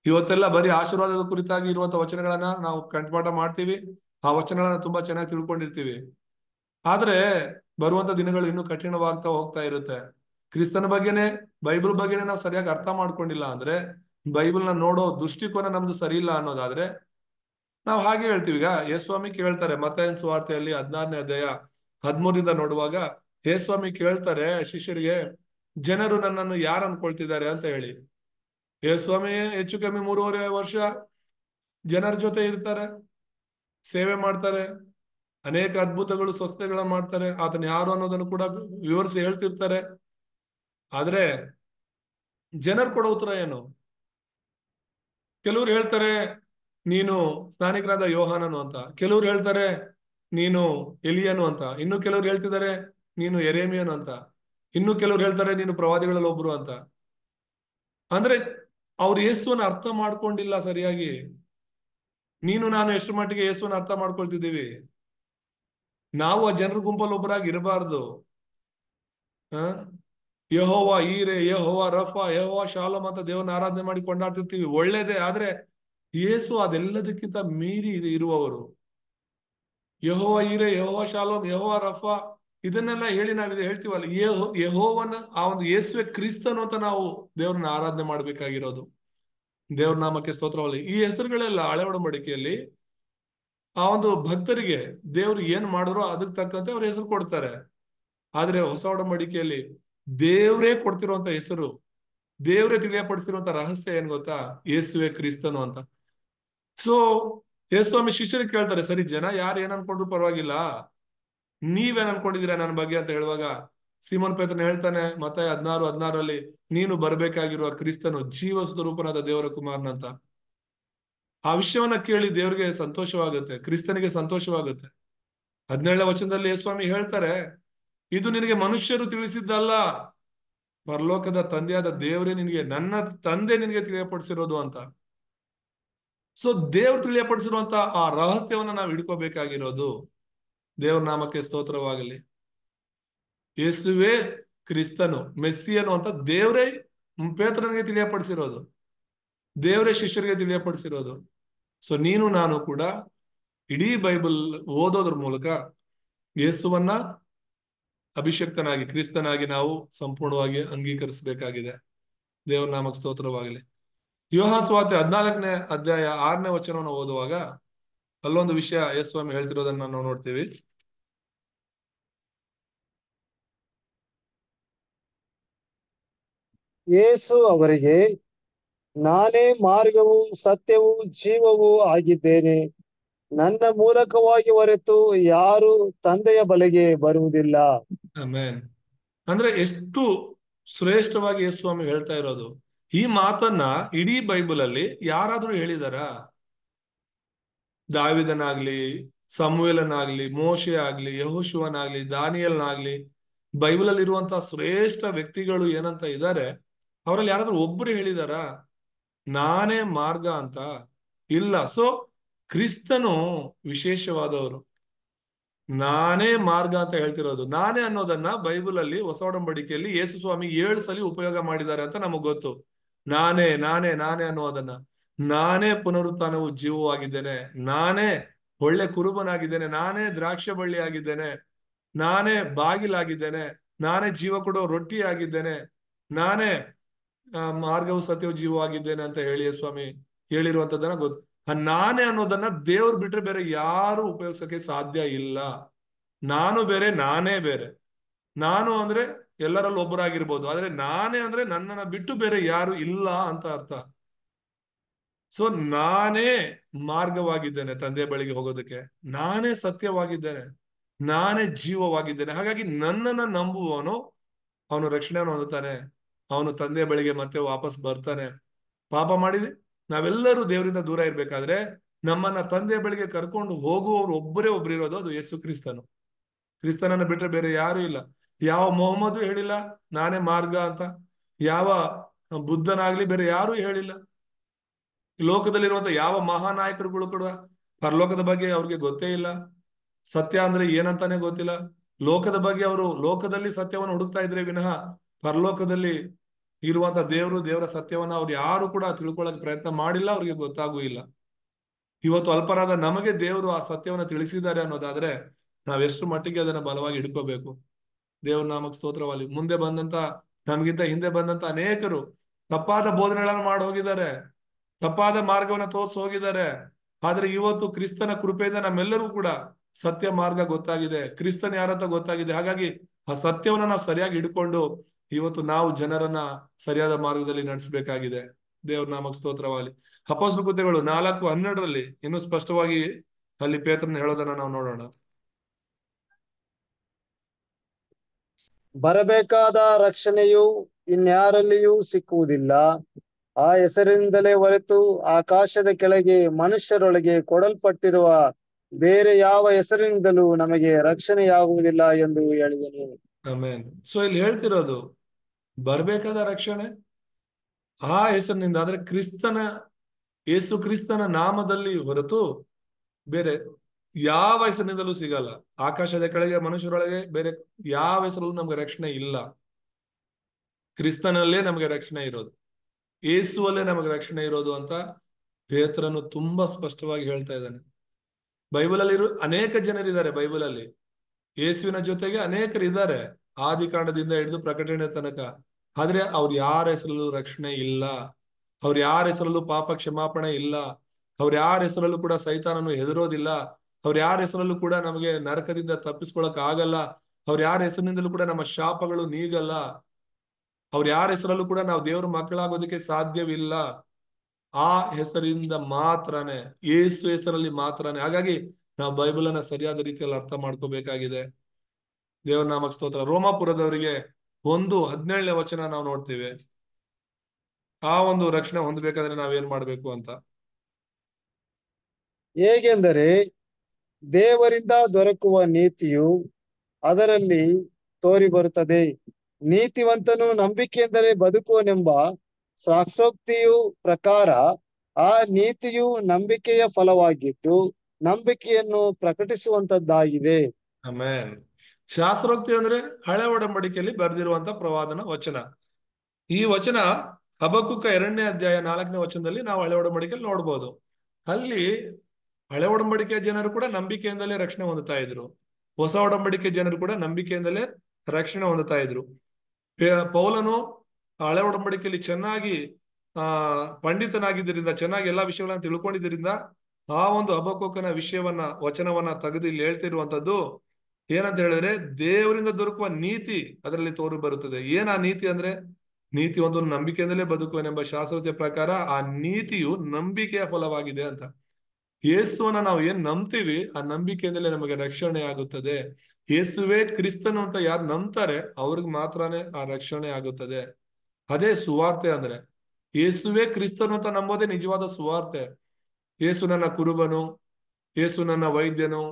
ಇವತ್ತೆಲ್ಲ ಬರೀ ಆಶೀರ್ವಾದದ ಕುರಿತಾಗಿ ಇರುವಂತಹ ವಚನಗಳನ್ನ ನಾವು ಕಂಠಪಾಠ ಮಾಡ್ತೀವಿ ಆ ವಚನಗಳನ್ನ ತುಂಬಾ ಚೆನ್ನಾಗಿ ತಿಳ್ಕೊಂಡಿರ್ತೀವಿ ಆದ್ರೆ ಬರುವಂತ ದಿನಗಳು ಇನ್ನೂ ಕಠಿಣವಾಗ್ತಾ ಹೋಗ್ತಾ ಇರುತ್ತೆ ಕ್ರಿಸ್ತನ ಬಗ್ಗೆನೆ ಬೈಬಲ್ ಬಗ್ಗೆನೆ ನಾವು ಸರಿಯಾಗಿ ಅರ್ಥ ಮಾಡ್ಕೊಂಡಿಲ್ಲ ಅಂದ್ರೆ ಬೈಬಲ್ನ ನೋಡೋ ದೃಷ್ಟಿಕೋನ ನಮ್ದು ಸರಿ ಇಲ್ಲ ಅನ್ನೋದಾದ್ರೆ ನಾವು ಹಾಗೆ ಹೇಳ್ತೀವಿ ಈಗ ಯೇಸ್ವಾಮಿ ಕೇಳ್ತಾರೆ ಮತ ಸುವಾರ್ತೆಯಲ್ಲಿ ಹದಿನಾರನೇ ಅಧ್ಯಾಯ ಹದ್ಮೂರಿಂದ ನೋಡುವಾಗ ಯೇಸ್ವಾಮಿ ಕೇಳ್ತಾರೆ ಶಿಷ್ಯರಿಗೆ ಜನರು ನನ್ನನ್ನು ಯಾರು ಅನ್ಕೊಳ್ತಿದ್ದಾರೆ ಅಂತ ಹೇಳಿ ಸ್ವಾಮಿ ಹೆಚ್ಚು ಕಮ್ಮಿ ಮೂರುವರೆ ವರ್ಷ ಜನರ ಜೊತೆ ಇರ್ತಾರೆ ಸೇವೆ ಮಾಡ್ತಾರೆ ಅನೇಕ ಅದ್ಭುತಗಳು ಸ್ವಸ್ಥಗಳ ಮಾಡ್ತಾರೆ ಆತನ ಯಾರು ಅನ್ನೋದನ್ನು ಕೂಡ ವಿವರಿಸಿ ಹೇಳ್ತಿರ್ತಾರೆ ಆದ್ರೆ ಜನರು ಕೊಡೋ ಉತ್ತರ ಏನು ಕೆಲವ್ರು ಹೇಳ್ತಾರೆ ನೀನು ಸ್ನಾನಿಕರಾದ ಯೋಹಾನನು ಅಂತ ಕೆಲವ್ರು ಹೇಳ್ತಾರೆ ನೀನು ಎಲಿಯನು ಅಂತ ಇನ್ನು ಕೆಲವ್ರು ಹೇಳ್ತಿದ್ದಾರೆ ನೀನು ಎರೇಮಿಯನು ಅಂತ ಇನ್ನು ಕೆಲವ್ರು ಹೇಳ್ತಾರೆ ನೀನು ಪ್ರವಾದಿಗಳಲ್ಲಿ ಒಬ್ರು ಅಂತ ಅಂದ್ರೆ ಅವ್ರು ಯೇಸುವನ್ನ ಅರ್ಥ ಮಾಡ್ಕೊಂಡಿಲ್ಲ ಸರಿಯಾಗಿ ನೀನು ನಾನು ಎಷ್ಟು ಮಟ್ಟಿಗೆ ಯೇಸುವನ್ನ ಅರ್ಥ ಮಾಡ್ಕೊಳ್ತಿದ್ದೀವಿ ನಾವು ಆ ಜನರ ಗುಂಪಲ್ಲಿ ಒಬ್ಬರಾಗಿ ಇರಬಾರ್ದು ಹ ಯಹೋವಾ ಈರೆ ಯಹೋವಾ ರಫ ಯಹೋವಾ ಶಾಲಮ್ ಅಂತ ದೇವನ ಆರಾಧನೆ ಮಾಡಿ ಕೊಂಡಾಡ್ತಿರ್ತೀವಿ ಒಳ್ಳೇದೇ ಆದ್ರೆ ಯೇಸು ಅದೆಲ್ಲದಕ್ಕಿಂತ ಮೀರಿ ಇರುವವರು ಯಹೋವಾ ಈರೆ ಯಹೋವಾ ಶಾಲೋಮ್ ಯಹೋವಾ ರಫಾ ಇದನ್ನೆಲ್ಲ ಹೇಳಿ ನಾವಿದ ಹೇಳ್ತೀವಲ್ಲ ಯಹೋವನ ಆ ಒಂದು ಯೇಸುವೆ ಕ್ರಿಸ್ತನು ಅಂತ ನಾವು ದೇವ್ರನ್ನ ಆರಾಧನೆ ಮಾಡ್ಬೇಕಾಗಿರೋದು ದೇವ್ರ ನಾಮಕ್ಕೆ ಸ್ತೋತ್ರವಲ್ಲಿ ಈ ಹೆಸರುಗಳೆಲ್ಲ ಹಳೆ ಒಡಂಬಡಿಕೆಯಲ್ಲಿ ಆ ಒಂದು ಭಕ್ತರಿಗೆ ದೇವ್ರು ಏನ್ ಮಾಡಿದ್ರು ಅದಕ್ಕೆ ತಕ್ಕಂತೆ ಅವ್ರ ಹೆಸರು ಕೊಡ್ತಾರೆ ಆದ್ರೆ ಹೊಸ ಒಡಂಬಡಿಕೆಯಲ್ಲಿ ದೇವ್ರೇ ಕೊಡ್ತಿರುವಂತ ಹೆಸರು ದೇವ್ರೇ ತಿಳಿಯಪಡಿಸಿರುವಂತ ರಹಸ್ಯ ಏನ್ ಗೊತ್ತಾ ಯೇಸುವೆ ಕ್ರಿಸ್ತನು ಅಂತ ಸೊ ಯೇಸ್ವಾಮಿ ಶಿಷ್ಯರಿಗೆ ಕೇಳ್ತಾರೆ ಸರಿ ಜನ ಯಾರು ಏನ್ ಅನ್ಕೊಂಡ್ರು ಪರವಾಗಿಲ್ಲ ನೀವೇನ್ ಅನ್ಕೊಂಡಿದೀರಾ ನನ್ನ ಬಗ್ಗೆ ಅಂತ ಹೇಳುವಾಗ ಸೀಮನ್ ಪೇತನ ಹೇಳ್ತಾನೆ ಮತ್ತೆ ಹದಿನಾರು ಹದಿನಾರಲ್ಲಿ ನೀನು ಬರಬೇಕಾಗಿರುವ ಕ್ರಿಸ್ತನು ಜೀವ ಸ್ವರೂಪನಾದ ದೇವರ ಕುಮಾರನಂತ ಆ ವಿಷಯವನ್ನ ಕೇಳಿ ದೇವರಿಗೆ ಸಂತೋಷವಾಗುತ್ತೆ ಕ್ರಿಸ್ತನಿಗೆ ಸಂತೋಷವಾಗುತ್ತೆ ಹದಿನೇಳನೇ ವಚನದಲ್ಲಿ ಸ್ವಾಮಿ ಹೇಳ್ತಾರೆ ಇದು ನಿನಗೆ ಮನುಷ್ಯರು ತಿಳಿಸಿದ್ದಲ್ಲ ಪರಲೋಕದ ತಂದೆಯಾದ ದೇವರೇ ನಿನಗೆ ನನ್ನ ತಂದೆ ನಿನಗೆ ತಿಳಿಯಪಡಿಸಿರೋದು ಅಂತ ಸೊ ದೇವ್ರು ತಿಳಿಯಪಡಿಸಿರುವಂತ ಆ ರಹಸ್ಯವನ್ನ ನಾವು ಹಿಡ್ಕೋಬೇಕಾಗಿರೋದು ದೇವ್ರ ನಾಮಕ್ಕೆ ಸ್ತೋತ್ರವಾಗಲಿ ಯೇಸುವೆ ಕ್ರಿಸ್ತನು ಮೆಸ್ಸಿಯನು ಅಂತ ದೇವರೇ ಪೇತ್ರನಿಗೆ ತಿಳಿಯಪಡಿಸಿರೋದು ದೇವರೇ ಶಿಷ್ಯರಿಗೆ ತಿಳಿಯಪಡಿಸಿರೋದು ಸೊ ನೀನು ನಾನು ಕೂಡ ಇಡೀ ಬೈಬಲ್ ಓದೋದ್ರ ಮೂಲಕ ಯೇಸುವನ್ನ ಅಭಿಷಕ್ತನಾಗಿ ಕ್ರಿಸ್ತನಾಗಿ ನಾವು ಸಂಪೂರ್ಣವಾಗಿ ಅಂಗೀಕರಿಸಬೇಕಾಗಿದೆ ದೇವರ ನಾಮಕ್ ಸ್ತೋತ್ರವಾಗಲಿ ವಿವಾಹ ಸ್ವಾತಿ ಹದಿನಾಲ್ಕನೇ ಅಧ್ಯಾಯ ಆರನೇ ವಚನವನ್ನು ಓದುವಾಗ ಅಲ್ಲೊಂದು ವಿಷಯ ಯೇಸ್ವಾಮಿ ಹೇಳ್ತಿರೋದನ್ನ ನಾವು ನೋಡ್ತೀವಿ ಯೇಸು ಅವರಿಗೆ ನಾನೇ ಮಾರ್ಗವು ಸತ್ಯವು ಜೀವವೂ ಆಗಿದ್ದೇನೆ ನನ್ನ ಮೂಲಕವಾಗಿ ಹೊರತು ಯಾರು ತಂದೆಯ ಬಲೆಗೆ ಬರುವುದಿಲ್ಲ ಅಂದ್ರೆ ಎಷ್ಟು ಶ್ರೇಷ್ಠವಾಗಿ ಯೇಸು ಸ್ವಾಮಿ ಹೇಳ್ತಾ ಇರೋದು ಈ ಮಾತನ್ನ ಇಡೀ ಬೈಬಲ್ ಅಲ್ಲಿ ಯಾರಾದ್ರೂ ಹೇಳಿದಾರ ದಾವಿದನಾಗ್ಲಿ ಸಮುವೇಲನಾಗ್ಲಿ ಮೋಶೆ ಆಗ್ಲಿ ಯಹೋಶಿವನಾಗ್ಲಿ ದಾನಿಯಲ್ನಾಗ್ಲಿ ಬೈಬಲ್ ಅಲ್ಲಿ ಇರುವಂತಹ ಶ್ರೇಷ್ಠ ವ್ಯಕ್ತಿಗಳು ಏನಂತ ಇದ್ದಾರೆ ಅವರಲ್ಲಿ ಯಾರಾದ್ರೂ ಒಬ್ಬರು ಹೇಳಿದಾರ ನಾನೇ ಮಾರ್ಗ ಅಂತ ಇಲ್ಲ ಸೊ ಕ್ರಿಸ್ತನು ವಿಶೇಷವಾದವರು ನಾನೇ ಮಾರ್ಗ ಅಂತ ಹೇಳ್ತಿರೋದು ನಾನೇ ಅನ್ನೋದನ್ನ ಬೈಬಲ್ ಅಲ್ಲಿ ಹೊಸ ಒಡಂಬಡಿಕೆಯಲ್ಲಿ ಯೇಸು ಸ್ವಾಮಿ ಏಳು ಸಲ ಉಪಯೋಗ ಮಾಡಿದ್ದಾರೆ ಅಂತ ನಮಗ್ ಗೊತ್ತು ನಾನೇ ನಾನೇ ನಾನೇ ಅನ್ನೋದನ್ನ ನಾನೇ ಪುನರುತ್ಥಾನವು ಜೀವವಾಗಿದ್ದೇನೆ ನಾನೇ ಒಳ್ಳೆ ಕುರುಬನಾಗಿದ್ದೇನೆ ನಾನೇ ದ್ರಾಕ್ಷ ಬಳ್ಳಿ ಆಗಿದ್ದೇನೆ ನಾನೇ ಬಾಗಿಲಾಗಿದ್ದೇನೆ ನಾನೇ ಜೀವ ಕೊಡೋ ರೊಟ್ಟಿ ಆಗಿದ್ದೇನೆ ನಾನೇ ಮಾರ್ಗವು ಸತ್ಯವು ಜೀವವಾಗಿದ್ದೇನೆ ಅಂತ ಹೇಳಿ ಸ್ವಾಮಿ ಹೇಳಿರುವಂತದನ್ನ ಗೊತ್ತು ನಾನೇ ಅನ್ನೋದನ್ನ ದೇವ್ರು ಬಿಟ್ರೆ ಬೇರೆ ಯಾರು ಉಪಯೋಗಿಸಕ್ಕೆ ಸಾಧ್ಯ ಇಲ್ಲ ನಾನು ಬೇರೆ ನಾನೇ ಬೇರೆ ನಾನು ಅಂದ್ರೆ ಎಲ್ಲರಲ್ಲೂ ಒಬ್ಬರಾಗಿರ್ಬೋದು ಆದ್ರೆ ನಾನೇ ಅಂದ್ರೆ ನನ್ನನ್ನ ಬಿಟ್ಟು ಬೇರೆ ಯಾರು ಇಲ್ಲ ಅಂತ ಅರ್ಥ ಸೊ ನಾನೇ ಮಾರ್ಗವಾಗಿದ್ದೇನೆ ತಂದೆ ಬಳಿಗೆ ಹೋಗೋದಕ್ಕೆ ನಾನೇ ಸತ್ಯವಾಗಿದ್ದೇನೆ ನಾನೇ ಜೀವವಾಗಿದ್ದೇನೆ ಹಾಗಾಗಿ ನನ್ನನ್ನ ನಂಬುವವನು ಅವನು ರಕ್ಷಣೆಯನ್ನು ಹೊಂದುತ್ತಾನೆ ಅವನು ತಂದೆ ಬಳಿಗೆ ಮತ್ತೆ ವಾಪಸ್ ಬರ್ತಾನೆ ಪಾಪ ಮಾಡಿದೆ ನಾವೆಲ್ಲರೂ ದೇವರಿಂದ ದೂರ ಇರ್ಬೇಕಾದ್ರೆ ನಮ್ಮನ್ನ ತಂದೆ ಬಳಿಗೆ ಕರ್ಕೊಂಡು ಹೋಗುವವರು ಒಬ್ಬರೇ ಒಬ್ರು ಇರೋದು ಅದು ಯೇಸು ಕ್ರಿಸ್ತನು ಕ್ರಿಸ್ತನನ್ನು ಬಿಟ್ರೆ ಬೇರೆ ಯಾರು ಇಲ್ಲ ಯಾವ ಮೊಹಮ್ಮದ್ ಹೇಳಿಲ್ಲ ನಾನೇ ಮಾರ್ಗ ಅಂತ ಯಾವ ಬುದ್ಧನಾಗ್ಲಿ ಬೇರೆ ಯಾರೂ ಹೇಳಿಲ್ಲ ಲೋಕದಲ್ಲಿರುವಂತ ಯಾವ ನಾಯಕರುಗಳು ಕೂಡ ಪರಲೋಕದ ಬಗ್ಗೆ ಅವ್ರಿಗೆ ಗೊತ್ತೇ ಇಲ್ಲ ಸತ್ಯ ಅಂದ್ರೆ ಏನಂತಾನೆ ಗೊತ್ತಿಲ್ಲ ಲೋಕದ ಬಗ್ಗೆ ಅವರು ಲೋಕದಲ್ಲಿ ಸತ್ಯವನ್ನು ಹುಡುಕ್ತಾ ಇದ್ರೆ ವಿನಃ ಪರಲೋಕದಲ್ಲಿ ಇರುವಂತ ದೇವರು ದೇವರ ಸತ್ಯವನ್ನ ಅವ್ರು ಯಾರು ಕೂಡ ತಿಳ್ಕೊಳಕ್ ಪ್ರಯತ್ನ ಮಾಡಿಲ್ಲ ಅವ್ರಿಗೆ ಗೊತ್ತಾಗೂ ಇಲ್ಲ ಇವತ್ತು ಅಲ್ಪರಾದ ನಮಗೆ ದೇವರು ಆ ಸತ್ಯವನ್ನ ತಿಳಿಸಿದ್ದಾರೆ ಅನ್ನೋದಾದ್ರೆ ಎಷ್ಟು ಮಟ್ಟಿಗೆ ಅದನ್ನ ಬಲವಾಗಿ ಹಿಡ್ಕೋಬೇಕು ದೇವ್ರ ನಾಮಕ್ ಸ್ತೋತ್ರವಾಗಿ ಮುಂದೆ ಬಂದಂತ ನಮ್ಗಿಂತ ಹಿಂದೆ ಬಂದಂತ ಅನೇಕರು ತಪ್ಪಾದ ಬೋಧನೆಗಳನ್ನು ಮಾಡಿ ಹೋಗಿದ್ದಾರೆ ತಪ್ಪಾದ ಮಾರ್ಗವನ್ನ ತೋರ್ಸಿ ಹೋಗಿದ್ದಾರೆ ಆದ್ರೆ ಇವತ್ತು ಕ್ರಿಸ್ತನ ಕೃಪೆಯಿಂದ ನಮ್ಮೆಲ್ಲರಿಗೂ ಕೂಡ ಸತ್ಯ ಮಾರ್ಗ ಗೊತ್ತಾಗಿದೆ ಕ್ರಿಸ್ತನ್ ಯಾರಂತ ಗೊತ್ತಾಗಿದೆ ಹಾಗಾಗಿ ಆ ಸತ್ಯವನ್ನ ನಾವು ಸರಿಯಾಗಿ ಹಿಡ್ಕೊಂಡು ಇವತ್ತು ನಾವು ಜನರನ್ನ ಸರಿಯಾದ ಮಾರ್ಗದಲ್ಲಿ ನಡೆಸಬೇಕಾಗಿದೆ ದೇವ್ರ ನಾಮಕ್ ಸ್ತೋತ್ರವಾಗಲಿ ಅಪಸ್ರು ಕೃತ್ಯಗಳು ನಾಲ್ಕು ಹನ್ನೆರಡರಲ್ಲಿ ಇನ್ನು ಸ್ಪಷ್ಟವಾಗಿ ಅಲ್ಲಿ ಪೇತ್ರನ ಹೇಳೋದನ್ನ ನಾವು ನೋಡೋಣ ಬರಬೇಕಾದ ರಕ್ಷಣೆಯು ಇನ್ಯಾರಲ್ಲಿಯೂ ಸಿಕ್ಕುವುದಿಲ್ಲ ಆ ಹೆಸರಿಂದಲೇ ಹೊರತು ಆಕಾಶದ ಕೆಳಗೆ ಮನುಷ್ಯರೊಳಗೆ ಕೊಡಲ್ಪಟ್ಟಿರುವ ಬೇರೆ ಯಾವ ಹೆಸರಿನಿಂದಲೂ ನಮಗೆ ರಕ್ಷಣೆಯಾಗುವುದಿಲ್ಲ ಎಂದು ಹೇಳಿದನು ಸೊ ಇಲ್ಲಿ ಹೇಳ್ತಿರೋದು ಬರಬೇಕಾದ ರಕ್ಷಣೆ ಆ ಹೆಸರಿನಿಂದ ಅಂದ್ರೆ ಕ್ರಿಸ್ತನ ಯೇಸು ಕ್ರಿಸ್ತನ ನಾಮದಲ್ಲಿ ಹೊರತು ಬೇರೆ ಯಾವ ಹೆಸರಿನಿಂದಲೂ ಸಿಗಲ್ಲ ಆಕಾಶದ ಕೆಳಗೆ ಮನುಷ್ಯರೊಳಗೆ ಬೇರೆ ಯಾವ ಹೆಸರಲ್ಲೂ ನಮ್ಗೆ ರಕ್ಷಣೆ ಇಲ್ಲ ಕ್ರಿಸ್ತನಲ್ಲೇ ನಮಗೆ ರಕ್ಷಣೆ ಇರೋದು ಏಸುವಲ್ಲೇ ನಮಗೆ ರಕ್ಷಣೆ ಇರೋದು ಅಂತ ಪೇತ್ರನು ತುಂಬಾ ಸ್ಪಷ್ಟವಾಗಿ ಹೇಳ್ತಾ ಇದ್ದಾನೆ ಬೈಬಲಲ್ಲಿ ಇರೋ ಅನೇಕ ಜನರಿದ್ದಾರೆ ಬೈಬಲಲ್ಲಿ ಯೇಸುವಿನ ಜೊತೆಗೆ ಅನೇಕರಿದ್ದಾರೆ ಆದಿಕಾಂಡದಿಂದ ಹಿಡಿದು ಪ್ರಕಟಣೆ ತನಕ ಆದ್ರೆ ಅವ್ರ ಯಾರ ಹೆಸರಲ್ಲೂ ರಕ್ಷಣೆ ಇಲ್ಲ ಅವ್ರ ಯಾರ ಹೆಸರಲ್ಲೂ ಪಾಪ ಕ್ಷಮಾಪಣೆ ಇಲ್ಲ ಅವ್ರ ಯಾರ ಹೆಸರಲ್ಲೂ ಕೂಡ ಸೈತಾನನು ಹೆದರೋದಿಲ್ಲ ಅವ್ರ ಯಾರ ಹೆಸರಲ್ಲೂ ಕೂಡ ನಮಗೆ ನರಕದಿಂದ ತಪ್ಪಿಸ್ಕೊಳಕ್ ಆಗಲ್ಲ ಅವ್ರ ಯಾರ ಹೆಸರಿನಿಂದಲೂ ಕೂಡ ನಮ್ಮ ಶಾಪಗಳು ನೀಗಲ್ಲ ಅವ್ರ ಯಾರ ಹೆಸರಲ್ಲೂ ಕೂಡ ನಾವು ದೇವ್ರ ಮಕ್ಕಳಾಗೋದಕ್ಕೆ ಸಾಧ್ಯವಿಲ್ಲ ಆ ಹೆಸರಿಂದ ಮಾತ್ರನೇ ಏಸು ಹೆಸರಲ್ಲಿ ಮಾತ್ರನೇ ಹಾಗಾಗಿ ನಾವು ಬೈಬಲ್ ಸರಿಯಾದ ರೀತಿಯಲ್ಲಿ ಅರ್ಥ ಮಾಡ್ಕೋಬೇಕಾಗಿದೆ ದೇವ್ರ ಸ್ತೋತ್ರ ರೋಮಾಪುರದವರಿಗೆ ಒಂದು ಹದಿನೇಳನೇ ವಚನ ನಾವು ನೋಡ್ತೀವಿ ಆ ಒಂದು ರಕ್ಷಣೆ ಹೊಂದಬೇಕಾದ್ರೆ ನಾವೇನ್ ಮಾಡ್ಬೇಕು ಅಂತ ಹೇಗೆಂದರೆ ದೇವರಿಂದ ದೊರಕುವ ನೀತಿಯು ಅದರಲ್ಲಿ ತೋರಿ ಬರುತ್ತದೆ ನೀತಿವಂತನು ನಂಬಿಕೆಯಿಂದಲೇ ಬದುಕುವನೆಂಬ ಶಾಸ್ತ್ರೋಕ್ತಿಯು ಪ್ರಕಾರ ಆ ನೀತಿಯು ನಂಬಿಕೆಯ ಫಲವಾಗಿದ್ದು ನಂಬಿಕೆಯನ್ನು ಪ್ರಕಟಿಸುವಂತದ್ದಾಗಿದೆ ಶಾಸ್ತ್ರೋಕ್ತಿ ಅಂದ್ರೆ ಹಳೆ ಒಡಂಬಡಿಕೆಯಲ್ಲಿ ಬರೆದಿರುವಂತ ಪ್ರವಾದನ ವಚನ ಈ ವಚನ ಹಬಕುಕ್ಕ ಎರಡನೇ ಅಧ್ಯಾಯ ನಾಲ್ಕನೇ ವಚನದಲ್ಲಿ ನಾವು ಹಳೆ ಒಡಂಬಡಿಕೆಯಲ್ಲಿ ನೋಡ್ಬೋದು ಅಲ್ಲಿ ಹಳೆ ಒಡಂಬಡಿಕೆ ಜನರು ಕೂಡ ನಂಬಿಕೆಯಿಂದಲೇ ರಕ್ಷಣೆ ಹೊಂದುತ್ತಾ ಇದ್ರು ಹೊಸ ಒಡಂಬಡಿಕೆ ಜನರು ಕೂಡ ನಂಬಿಕೆಯಿಂದಲೇ ರಕ್ಷಣೆ ಹೊಂದುತ್ತಾ ಇದ್ರು ಪೌಲನು ಹಳೆ ಒಡಂಬಡಿಕೆಯಲ್ಲಿ ಚೆನ್ನಾಗಿ ಆ ಪಂಡಿತನಾಗಿದ್ದರಿಂದ ಚೆನ್ನಾಗಿ ಎಲ್ಲಾ ವಿಷಯಗಳನ್ನ ತಿಳ್ಕೊಂಡಿದ್ದರಿಂದ ಆ ಒಂದು ಹಬಕುಕನ ವಿಷಯವನ್ನ ವಚನವನ್ನ ತೆಗೆದು ಇಲ್ಲಿ ಹೇಳ್ತಿರುವಂತದ್ದು ಏನಂತ ಹೇಳಿದ್ರೆ ದೇವರಿಂದ ದೊರಕುವ ನೀತಿ ಅದರಲ್ಲಿ ತೋರು ಬರುತ್ತದೆ ಏನ್ ಆ ನೀತಿ ಅಂದ್ರೆ ನೀತಿ ಒಂದು ನಂಬಿಕೆಯಿಂದಲೇ ಬದುಕುವನೆಂಬ ಶಾಸ್ತ್ರತೆ ಪ್ರಕಾರ ಆ ನೀತಿಯು ನಂಬಿಕೆಯ ಫಲವಾಗಿದೆ ಅಂತ ಯೇಸುವನ್ನ ನಾವು ಏನ್ ನಂಬ್ತೀವಿ ಆ ನಂಬಿಕೆಯಿಂದಲೇ ನಮಗೆ ರಕ್ಷಣೆ ಆಗುತ್ತದೆ ಯೇಸುವೆ ಕ್ರಿಸ್ತನು ಅಂತ ಯಾರು ನಂಬ್ತಾರೆ ಅವ್ರಿಗೆ ಮಾತ್ರನೇ ಆ ರಕ್ಷಣೆ ಆಗುತ್ತದೆ ಅದೇ ಸುವಾರ್ತೆ ಅಂದ್ರೆ ಯೇಸುವೆ ಕ್ರಿಸ್ತನು ಅಂತ ನಂಬೋದೇ ನಿಜವಾದ ಸುವಾರ್ತೆ ಯೇಸು ನನ್ನ ಕುರುಬನು ಯೇಸು ನನ್ನ ವೈದ್ಯನು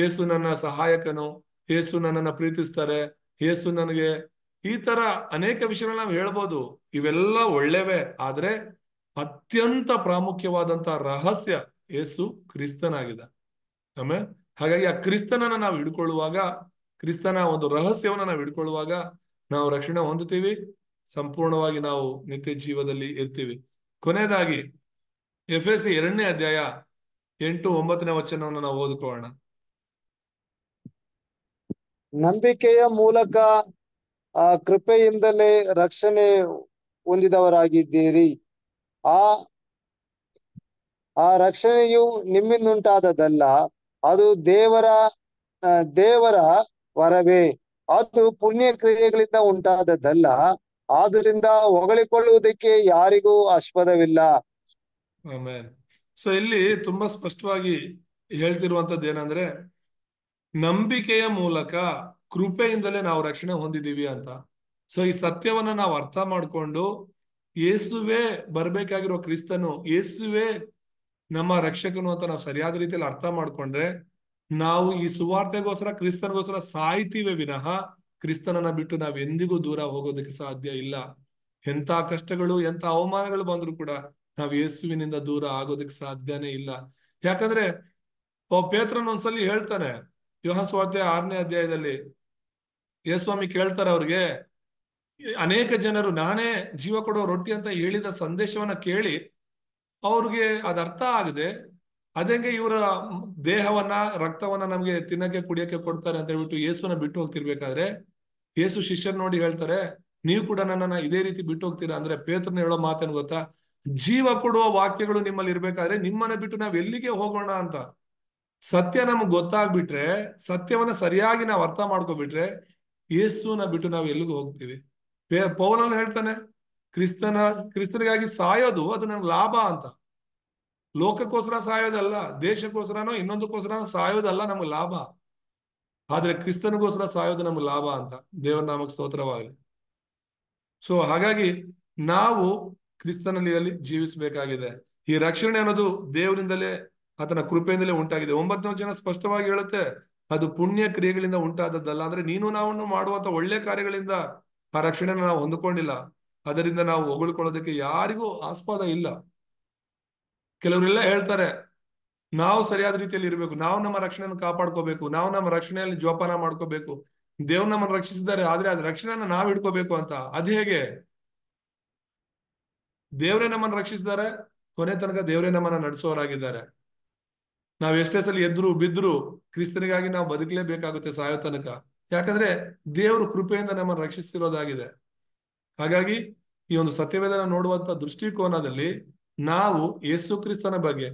ಯೇಸು ನನ್ನ ಸಹಾಯಕನು ಯೇಸು ನನ್ನನ್ನು ಪ್ರೀತಿಸ್ತಾರೆ ಯೇಸು ನನಗೆ ಈ ತರ ಅನೇಕ ವಿಷಯಗಳನ್ನ ನಾವು ಹೇಳ್ಬೋದು ಇವೆಲ್ಲ ಒಳ್ಳೆವೆ ಆದ್ರೆ ಅತ್ಯಂತ ಪ್ರಾಮುಖ್ಯವಾದಂತ ರಹಸ್ಯ ಯೇಸು ಕ್ರಿಸ್ತನಾಗಿದೆ ಆಮೇಲೆ ಹಾಗಾಗಿ ಆ ಕ್ರಿಸ್ತನನ್ನ ನಾವು ಹಿಡ್ಕೊಳ್ಳುವಾಗ ಕ್ರಿಸ್ತನ ಒಂದು ರಹಸ್ಯವನ್ನ ನಾವು ಹಿಡ್ಕೊಳ್ಳುವಾಗ ನಾವು ರಕ್ಷಣೆ ಹೊಂದುತ್ತೀವಿ ಸಂಪೂರ್ಣವಾಗಿ ನಾವು ನಿತ್ಯ ಜೀವದಲ್ಲಿ ಇರ್ತೀವಿ ಕೊನೆಯದಾಗಿ ಎಫ್ ಎಸ್ ಸಿ ಎರಡನೇ ಅಧ್ಯಾಯ ಎಂಟು ಒಂಬತ್ತನೇ ವಚನವನ್ನು ನಾವು ಓದ್ಕೊಳ್ಳೋಣ ನಂಬಿಕೆಯ ಮೂಲಕ ಆ ಕೃಪೆಯಿಂದಲೇ ರಕ್ಷಣೆ ಹೊಂದಿದವರಾಗಿದ್ದೀರಿ ಆ ಆ ರಕ್ಷಣೆಯು ನಿಮ್ಮಿಂದುಂಟಾದದಲ್ಲ ಅದು ದೇವರ ದೇವರ ವರವೇ ಅದು ಪುಣ್ಯ ಕ್ರಿಯೆಗಳಿಂದ ಉಂಟಾದದ್ದಲ್ಲ ಆದ್ದರಿಂದ ಹೊಗಳಿಕೊಳ್ಳುವುದಕ್ಕೆ ಯಾರಿಗೂ ಆಸ್ಪದವಿಲ್ಲ ಸೊ ಇಲ್ಲಿ ತುಂಬಾ ಸ್ಪಷ್ಟವಾಗಿ ಹೇಳ್ತಿರುವಂತದ್ದು ಏನಂದ್ರೆ ನಂಬಿಕೆಯ ಮೂಲಕ ಕೃಪೆಯಿಂದಲೇ ನಾವು ರಕ್ಷಣೆ ಹೊಂದಿದ್ದೀವಿ ಅಂತ ಸೊ ಈ ಸತ್ಯವನ್ನ ನಾವು ಅರ್ಥ ಮಾಡಿಕೊಂಡು ಯೇಸುವೆ ಬರ್ಬೇಕಾಗಿರೋ ಕ್ರಿಸ್ತನು ಯೇಸುವೆ ನಮ್ಮ ರಕ್ಷಕನು ಅಂತ ನಾವು ಸರಿಯಾದ ರೀತಿಯಲ್ಲಿ ಅರ್ಥ ಮಾಡ್ಕೊಂಡ್ರೆ ನಾವು ಈ ಸುವಾರ್ತೆಗೋಸ್ಕರ ಕ್ರಿಸ್ತನಿಗೋಸ್ಕರ ಸಾಯ್ತೀವಿ ವಿನಃ ಕ್ರಿಸ್ತನನ್ನ ಬಿಟ್ಟು ನಾವು ಎಂದಿಗೂ ದೂರ ಹೋಗೋದಕ್ಕೆ ಸಾಧ್ಯ ಇಲ್ಲ ಎಂತ ಕಷ್ಟಗಳು ಎಂತ ಅವಮಾನಗಳು ಬಂದ್ರು ಕೂಡ ನಾವು ಯೇಸುವಿನಿಂದ ದೂರ ಆಗೋದಕ್ಕೆ ಸಾಧ್ಯನೇ ಇಲ್ಲ ಯಾಕಂದ್ರೆ ಪೇತ್ರನ್ ಒಂದ್ಸಲಿ ಹೇಳ್ತಾನೆ ಯೋಹ ಆರನೇ ಅಧ್ಯಾಯದಲ್ಲಿ ಯೇಸ್ವಾಮಿ ಕೇಳ್ತಾರೆ ಅವ್ರಿಗೆ ಅನೇಕ ಜನರು ನಾನೇ ಜೀವ ಕೊಡೋ ರೊಟ್ಟಿ ಅಂತ ಹೇಳಿದ ಸಂದೇಶವನ್ನ ಕೇಳಿ ಅವ್ರಿಗೆ ಅದ ಅರ್ಥ ಆಗದೆ ಅದಂಗೆ ಇವರ ದೇಹವನ್ನ ರಕ್ತವನ್ನ ನಮ್ಗೆ ತಿನ್ನಕ್ಕೆ ಕುಡಿಯಕ್ಕೆ ಕೊಡ್ತಾರೆ ಅಂತ ಹೇಳ್ಬಿಟ್ಟು ಯೇಸುನ ಬಿಟ್ಟು ಹೋಗ್ತಿರ್ಬೇಕಾದ್ರೆ ಯೇಸು ಶಿಷ್ಯನ್ ನೋಡಿ ಹೇಳ್ತಾರೆ ನೀವು ಕೂಡ ನನ್ನನ್ನ ಇದೇ ರೀತಿ ಬಿಟ್ಟು ಹೋಗ್ತೀರಾ ಅಂದ್ರೆ ಪೇತ್ರನ ಹೇಳೋ ಮಾತೇನು ಗೊತ್ತಾ ಜೀವ ಕೊಡುವ ವಾಕ್ಯಗಳು ನಿಮ್ಮಲ್ಲಿ ಇರ್ಬೇಕಾದ್ರೆ ನಿಮ್ಮನ್ನ ಬಿಟ್ಟು ನಾವ್ ಎಲ್ಲಿಗೆ ಹೋಗೋಣ ಅಂತ ಸತ್ಯ ನಮ್ಗೆ ಗೊತ್ತಾಗ್ಬಿಟ್ರೆ ಸತ್ಯವನ್ನ ಸರಿಯಾಗಿ ನಾವು ಅರ್ಥ ಮಾಡ್ಕೊಬಿಟ್ರೆ ಯೇಸುನ ಬಿಟ್ಟು ನಾವು ಎಲ್ಲಿಗೂ ಹೋಗ್ತೀವಿ ಪೌಲನ್ ಹೇಳ್ತಾನೆ ಕ್ರಿಸ್ತನ ಕ್ರಿಸ್ತನಿಗಾಗಿ ಸಾಯೋದು ಅದು ನನ್ಗೆ ಲಾಭ ಅಂತ ಲೋಕಕ್ಕೋಸ್ಕರ ಸಾಯೋದಲ್ಲ ದೇಶಕ್ಕೋಸ್ಕರನೋ ಇನ್ನೊಂದಕ್ಕೋಸ್ಕರ ಸಾಯೋದಲ್ಲ ನಮ್ಗೆ ಲಾಭ ಆದ್ರೆ ಕ್ರಿಸ್ತನಿಗೋಸ್ಕರ ಸಾಯೋದು ನಮ್ಗೆ ಲಾಭ ಅಂತ ದೇವರ ನಾಮಕ್ಕೆ ಸ್ತೋತ್ರವಾಗಲಿ ಸೊ ಹಾಗಾಗಿ ನಾವು ಕ್ರಿಸ್ತನಲ್ಲಿ ಜೀವಿಸಬೇಕಾಗಿದೆ ಈ ರಕ್ಷಣೆ ಅನ್ನೋದು ದೇವರಿಂದಲೇ ಆತನ ಕೃಪೆಯಿಂದಲೇ ಉಂಟಾಗಿದೆ ಒಂಬತ್ತನೇ ಜನ ಸ್ಪಷ್ಟವಾಗಿ ಹೇಳುತ್ತೆ ಅದು ಪುಣ್ಯ ಕ್ರಿಯೆಗಳಿಂದ ಉಂಟಾದದ್ದಲ್ಲ ಅಂದ್ರೆ ನೀನು ನಾವನ್ನು ಮಾಡುವಂತ ಒಳ್ಳೆ ಕಾರ್ಯಗಳಿಂದ ಆ ರಕ್ಷಣೆನ ನಾವು ಹೊಂದ್ಕೊಂಡಿಲ್ಲ ಅದರಿಂದ ನಾವು ಹೊಗಳ್ಕೊಳ್ಳೋದಕ್ಕೆ ಯಾರಿಗೂ ಆಸ್ಪದ ಇಲ್ಲ ಕೆಲವರೆಲ್ಲ ಹೇಳ್ತಾರೆ ನಾವು ಸರಿಯಾದ ರೀತಿಯಲ್ಲಿ ಇರಬೇಕು ನಾವು ನಮ್ಮ ರಕ್ಷಣೆಯನ್ನು ಕಾಪಾಡ್ಕೋಬೇಕು ನಾವು ನಮ್ಮ ರಕ್ಷಣೆಯಲ್ಲಿ ಜೋಪಾನ ಮಾಡ್ಕೋಬೇಕು ದೇವ್ರ ನಮ್ಮನ್ನು ರಕ್ಷಿಸಿದ್ದಾರೆ ಆದ್ರೆ ಆ ರಕ್ಷಣೆಯನ್ನು ನಾವ್ ಹಿಡ್ಕೋಬೇಕು ಅಂತ ಅದ್ ಹೇಗೆ ದೇವರೇ ನಮ್ಮನ್ನು ರಕ್ಷಿಸಿದ್ದಾರೆ ಕೊನೆ ತನಕ ದೇವರೇ ನಮ್ಮನ್ನ ನಡೆಸೋರಾಗಿದ್ದಾರೆ ನಾವು ಎಷ್ಟೇ ಸಲ ಎದ್ರು ಬಿದ್ರು ಕ್ರಿಸ್ತನಿಗಾಗಿ ನಾವು ಬದುಕಲೇಬೇಕಾಗುತ್ತೆ ಸಾಯೋ ತನಕ ಯಾಕಂದ್ರೆ ದೇವರು ಕೃಪೆಯಿಂದ ನಮ್ಮನ್ನು ರಕ್ಷಿಸಿರೋದಾಗಿದೆ ಹಾಗಾಗಿ ಈ ಒಂದು ಸತ್ಯವೇದನ ನೋಡುವಂತ ದೃಷ್ಟಿಕೋನದಲ್ಲಿ ನಾವು ಯೇಸು ಕ್ರಿಸ್ತನ ಬಗ್ಗೆ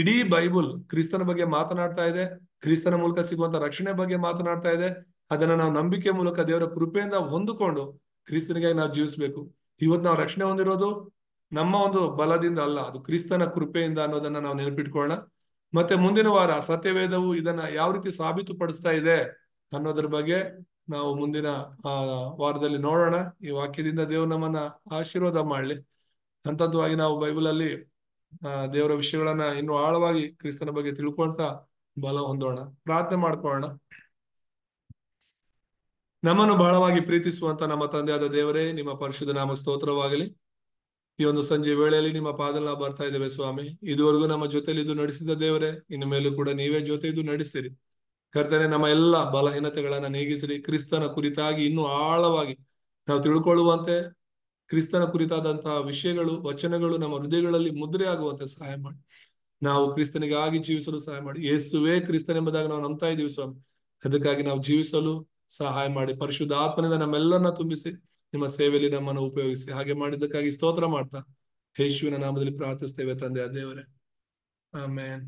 ಇಡೀ ಬೈಬಲ್ ಕ್ರಿಸ್ತನ ಬಗ್ಗೆ ಮಾತನಾಡ್ತಾ ಇದೆ ಕ್ರಿಸ್ತನ ಮೂಲಕ ಸಿಗುವಂತ ರಕ್ಷಣೆ ಬಗ್ಗೆ ಮಾತನಾಡ್ತಾ ಇದೆ ಅದನ್ನ ನಾವು ನಂಬಿಕೆ ಮೂಲಕ ದೇವರ ಕೃಪೆಯಿಂದ ಹೊಂದಿಕೊಂಡು ಕ್ರಿಸ್ತನಿಗಾಗಿ ನಾವು ಜೀವಿಸಬೇಕು ಇವತ್ತು ನಾವು ರಕ್ಷಣೆ ಹೊಂದಿರೋದು ನಮ್ಮ ಒಂದು ಬಲದಿಂದ ಅಲ್ಲ ಅದು ಕ್ರಿಸ್ತನ ಕೃಪೆಯಿಂದ ಅನ್ನೋದನ್ನ ನಾವು ನೆನಪಿಟ್ಕೊಳ್ಳೋಣ ಮತ್ತೆ ಮುಂದಿನ ವಾರ ಸತ್ಯವೇದವು ಇದನ್ನ ಯಾವ ರೀತಿ ಪಡಿಸ್ತಾ ಇದೆ ಅನ್ನೋದ್ರ ಬಗ್ಗೆ ನಾವು ಮುಂದಿನ ಆ ವಾರದಲ್ಲಿ ನೋಡೋಣ ಈ ವಾಕ್ಯದಿಂದ ದೇವ್ರು ನಮ್ಮನ್ನ ಆಶೀರ್ವಾದ ಮಾಡ್ಲಿ ಅಂತದ್ವಾಗಿ ನಾವು ಬೈಬಲ್ ಅಲ್ಲಿ ಆ ದೇವರ ವಿಷಯಗಳನ್ನ ಇನ್ನು ಆಳವಾಗಿ ಕ್ರಿಸ್ತನ ಬಗ್ಗೆ ತಿಳ್ಕೊಂತ ಬಲ ಹೊಂದೋಣ ಪ್ರಾರ್ಥನೆ ಮಾಡ್ಕೊಳ್ಳೋಣ ನಮ್ಮನ್ನು ಬಹಳವಾಗಿ ಪ್ರೀತಿಸುವಂತ ನಮ್ಮ ತಂದೆಯಾದ ದೇವರೇ ನಿಮ್ಮ ಪರಿಶುದ್ಧ ನಾಮ ಸ್ತೋತ್ರವಾಗಲಿ ಈ ಒಂದು ಸಂಜೆ ವೇಳೆಯಲ್ಲಿ ನಿಮ್ಮ ನಾವು ಬರ್ತಾ ಇದ್ದೇವೆ ಸ್ವಾಮಿ ಇದುವರೆಗೂ ನಮ್ಮ ಜೊತೆಲಿ ಇದು ನಡೆಸಿದ ದೇವರೇ ಇನ್ನು ಮೇಲೂ ಕೂಡ ನೀವೇ ಜೊತೆ ಇದು ನಡೆಸ್ತೀರಿ ಕರ್ತನೆ ನಮ್ಮ ಎಲ್ಲ ಬಲಹೀನತೆಗಳನ್ನ ನೀಗಿಸಿರಿ ಕ್ರಿಸ್ತನ ಕುರಿತಾಗಿ ಇನ್ನೂ ಆಳವಾಗಿ ನಾವು ತಿಳ್ಕೊಳ್ಳುವಂತೆ ಕ್ರಿಸ್ತನ ಕುರಿತಾದಂತಹ ವಿಷಯಗಳು ವಚನಗಳು ನಮ್ಮ ಹೃದಯಗಳಲ್ಲಿ ಮುದ್ರೆ ಆಗುವಂತೆ ಸಹಾಯ ಮಾಡಿ ನಾವು ಕ್ರಿಸ್ತನಿಗಾಗಿ ಜೀವಿಸಲು ಸಹಾಯ ಮಾಡಿ ಯೇಸುವೇ ಕ್ರಿಸ್ತನೆಂಬುದಾಗಿ ನಾವು ನಂಬ್ತಾ ಇದ್ದೀವಿ ಸ್ವಾಮಿ ಅದಕ್ಕಾಗಿ ನಾವು ಜೀವಿಸಲು ಸಹಾಯ ಮಾಡಿ ಪರಿಶುದ್ಧ ಆತ್ಮನಿಂದ ನಮ್ಮೆಲ್ಲರನ್ನ ತುಂಬಿಸಿ ನಿಮ್ಮ ಸೇವೆಯಲ್ಲಿ ನಮ್ಮನ್ನು ಉಪಯೋಗಿಸಿ ಹಾಗೆ ಮಾಡಿದ್ದಕ್ಕಾಗಿ ಸ್ತೋತ್ರ ಮಾಡ್ತಾ ಯೇಶುವಿನ ನಾಮದಲ್ಲಿ ಪ್ರಾರ್ಥಿಸ್ತೇವೆ ತಂದೆ ದೇವರೇ ಆಮೇನ್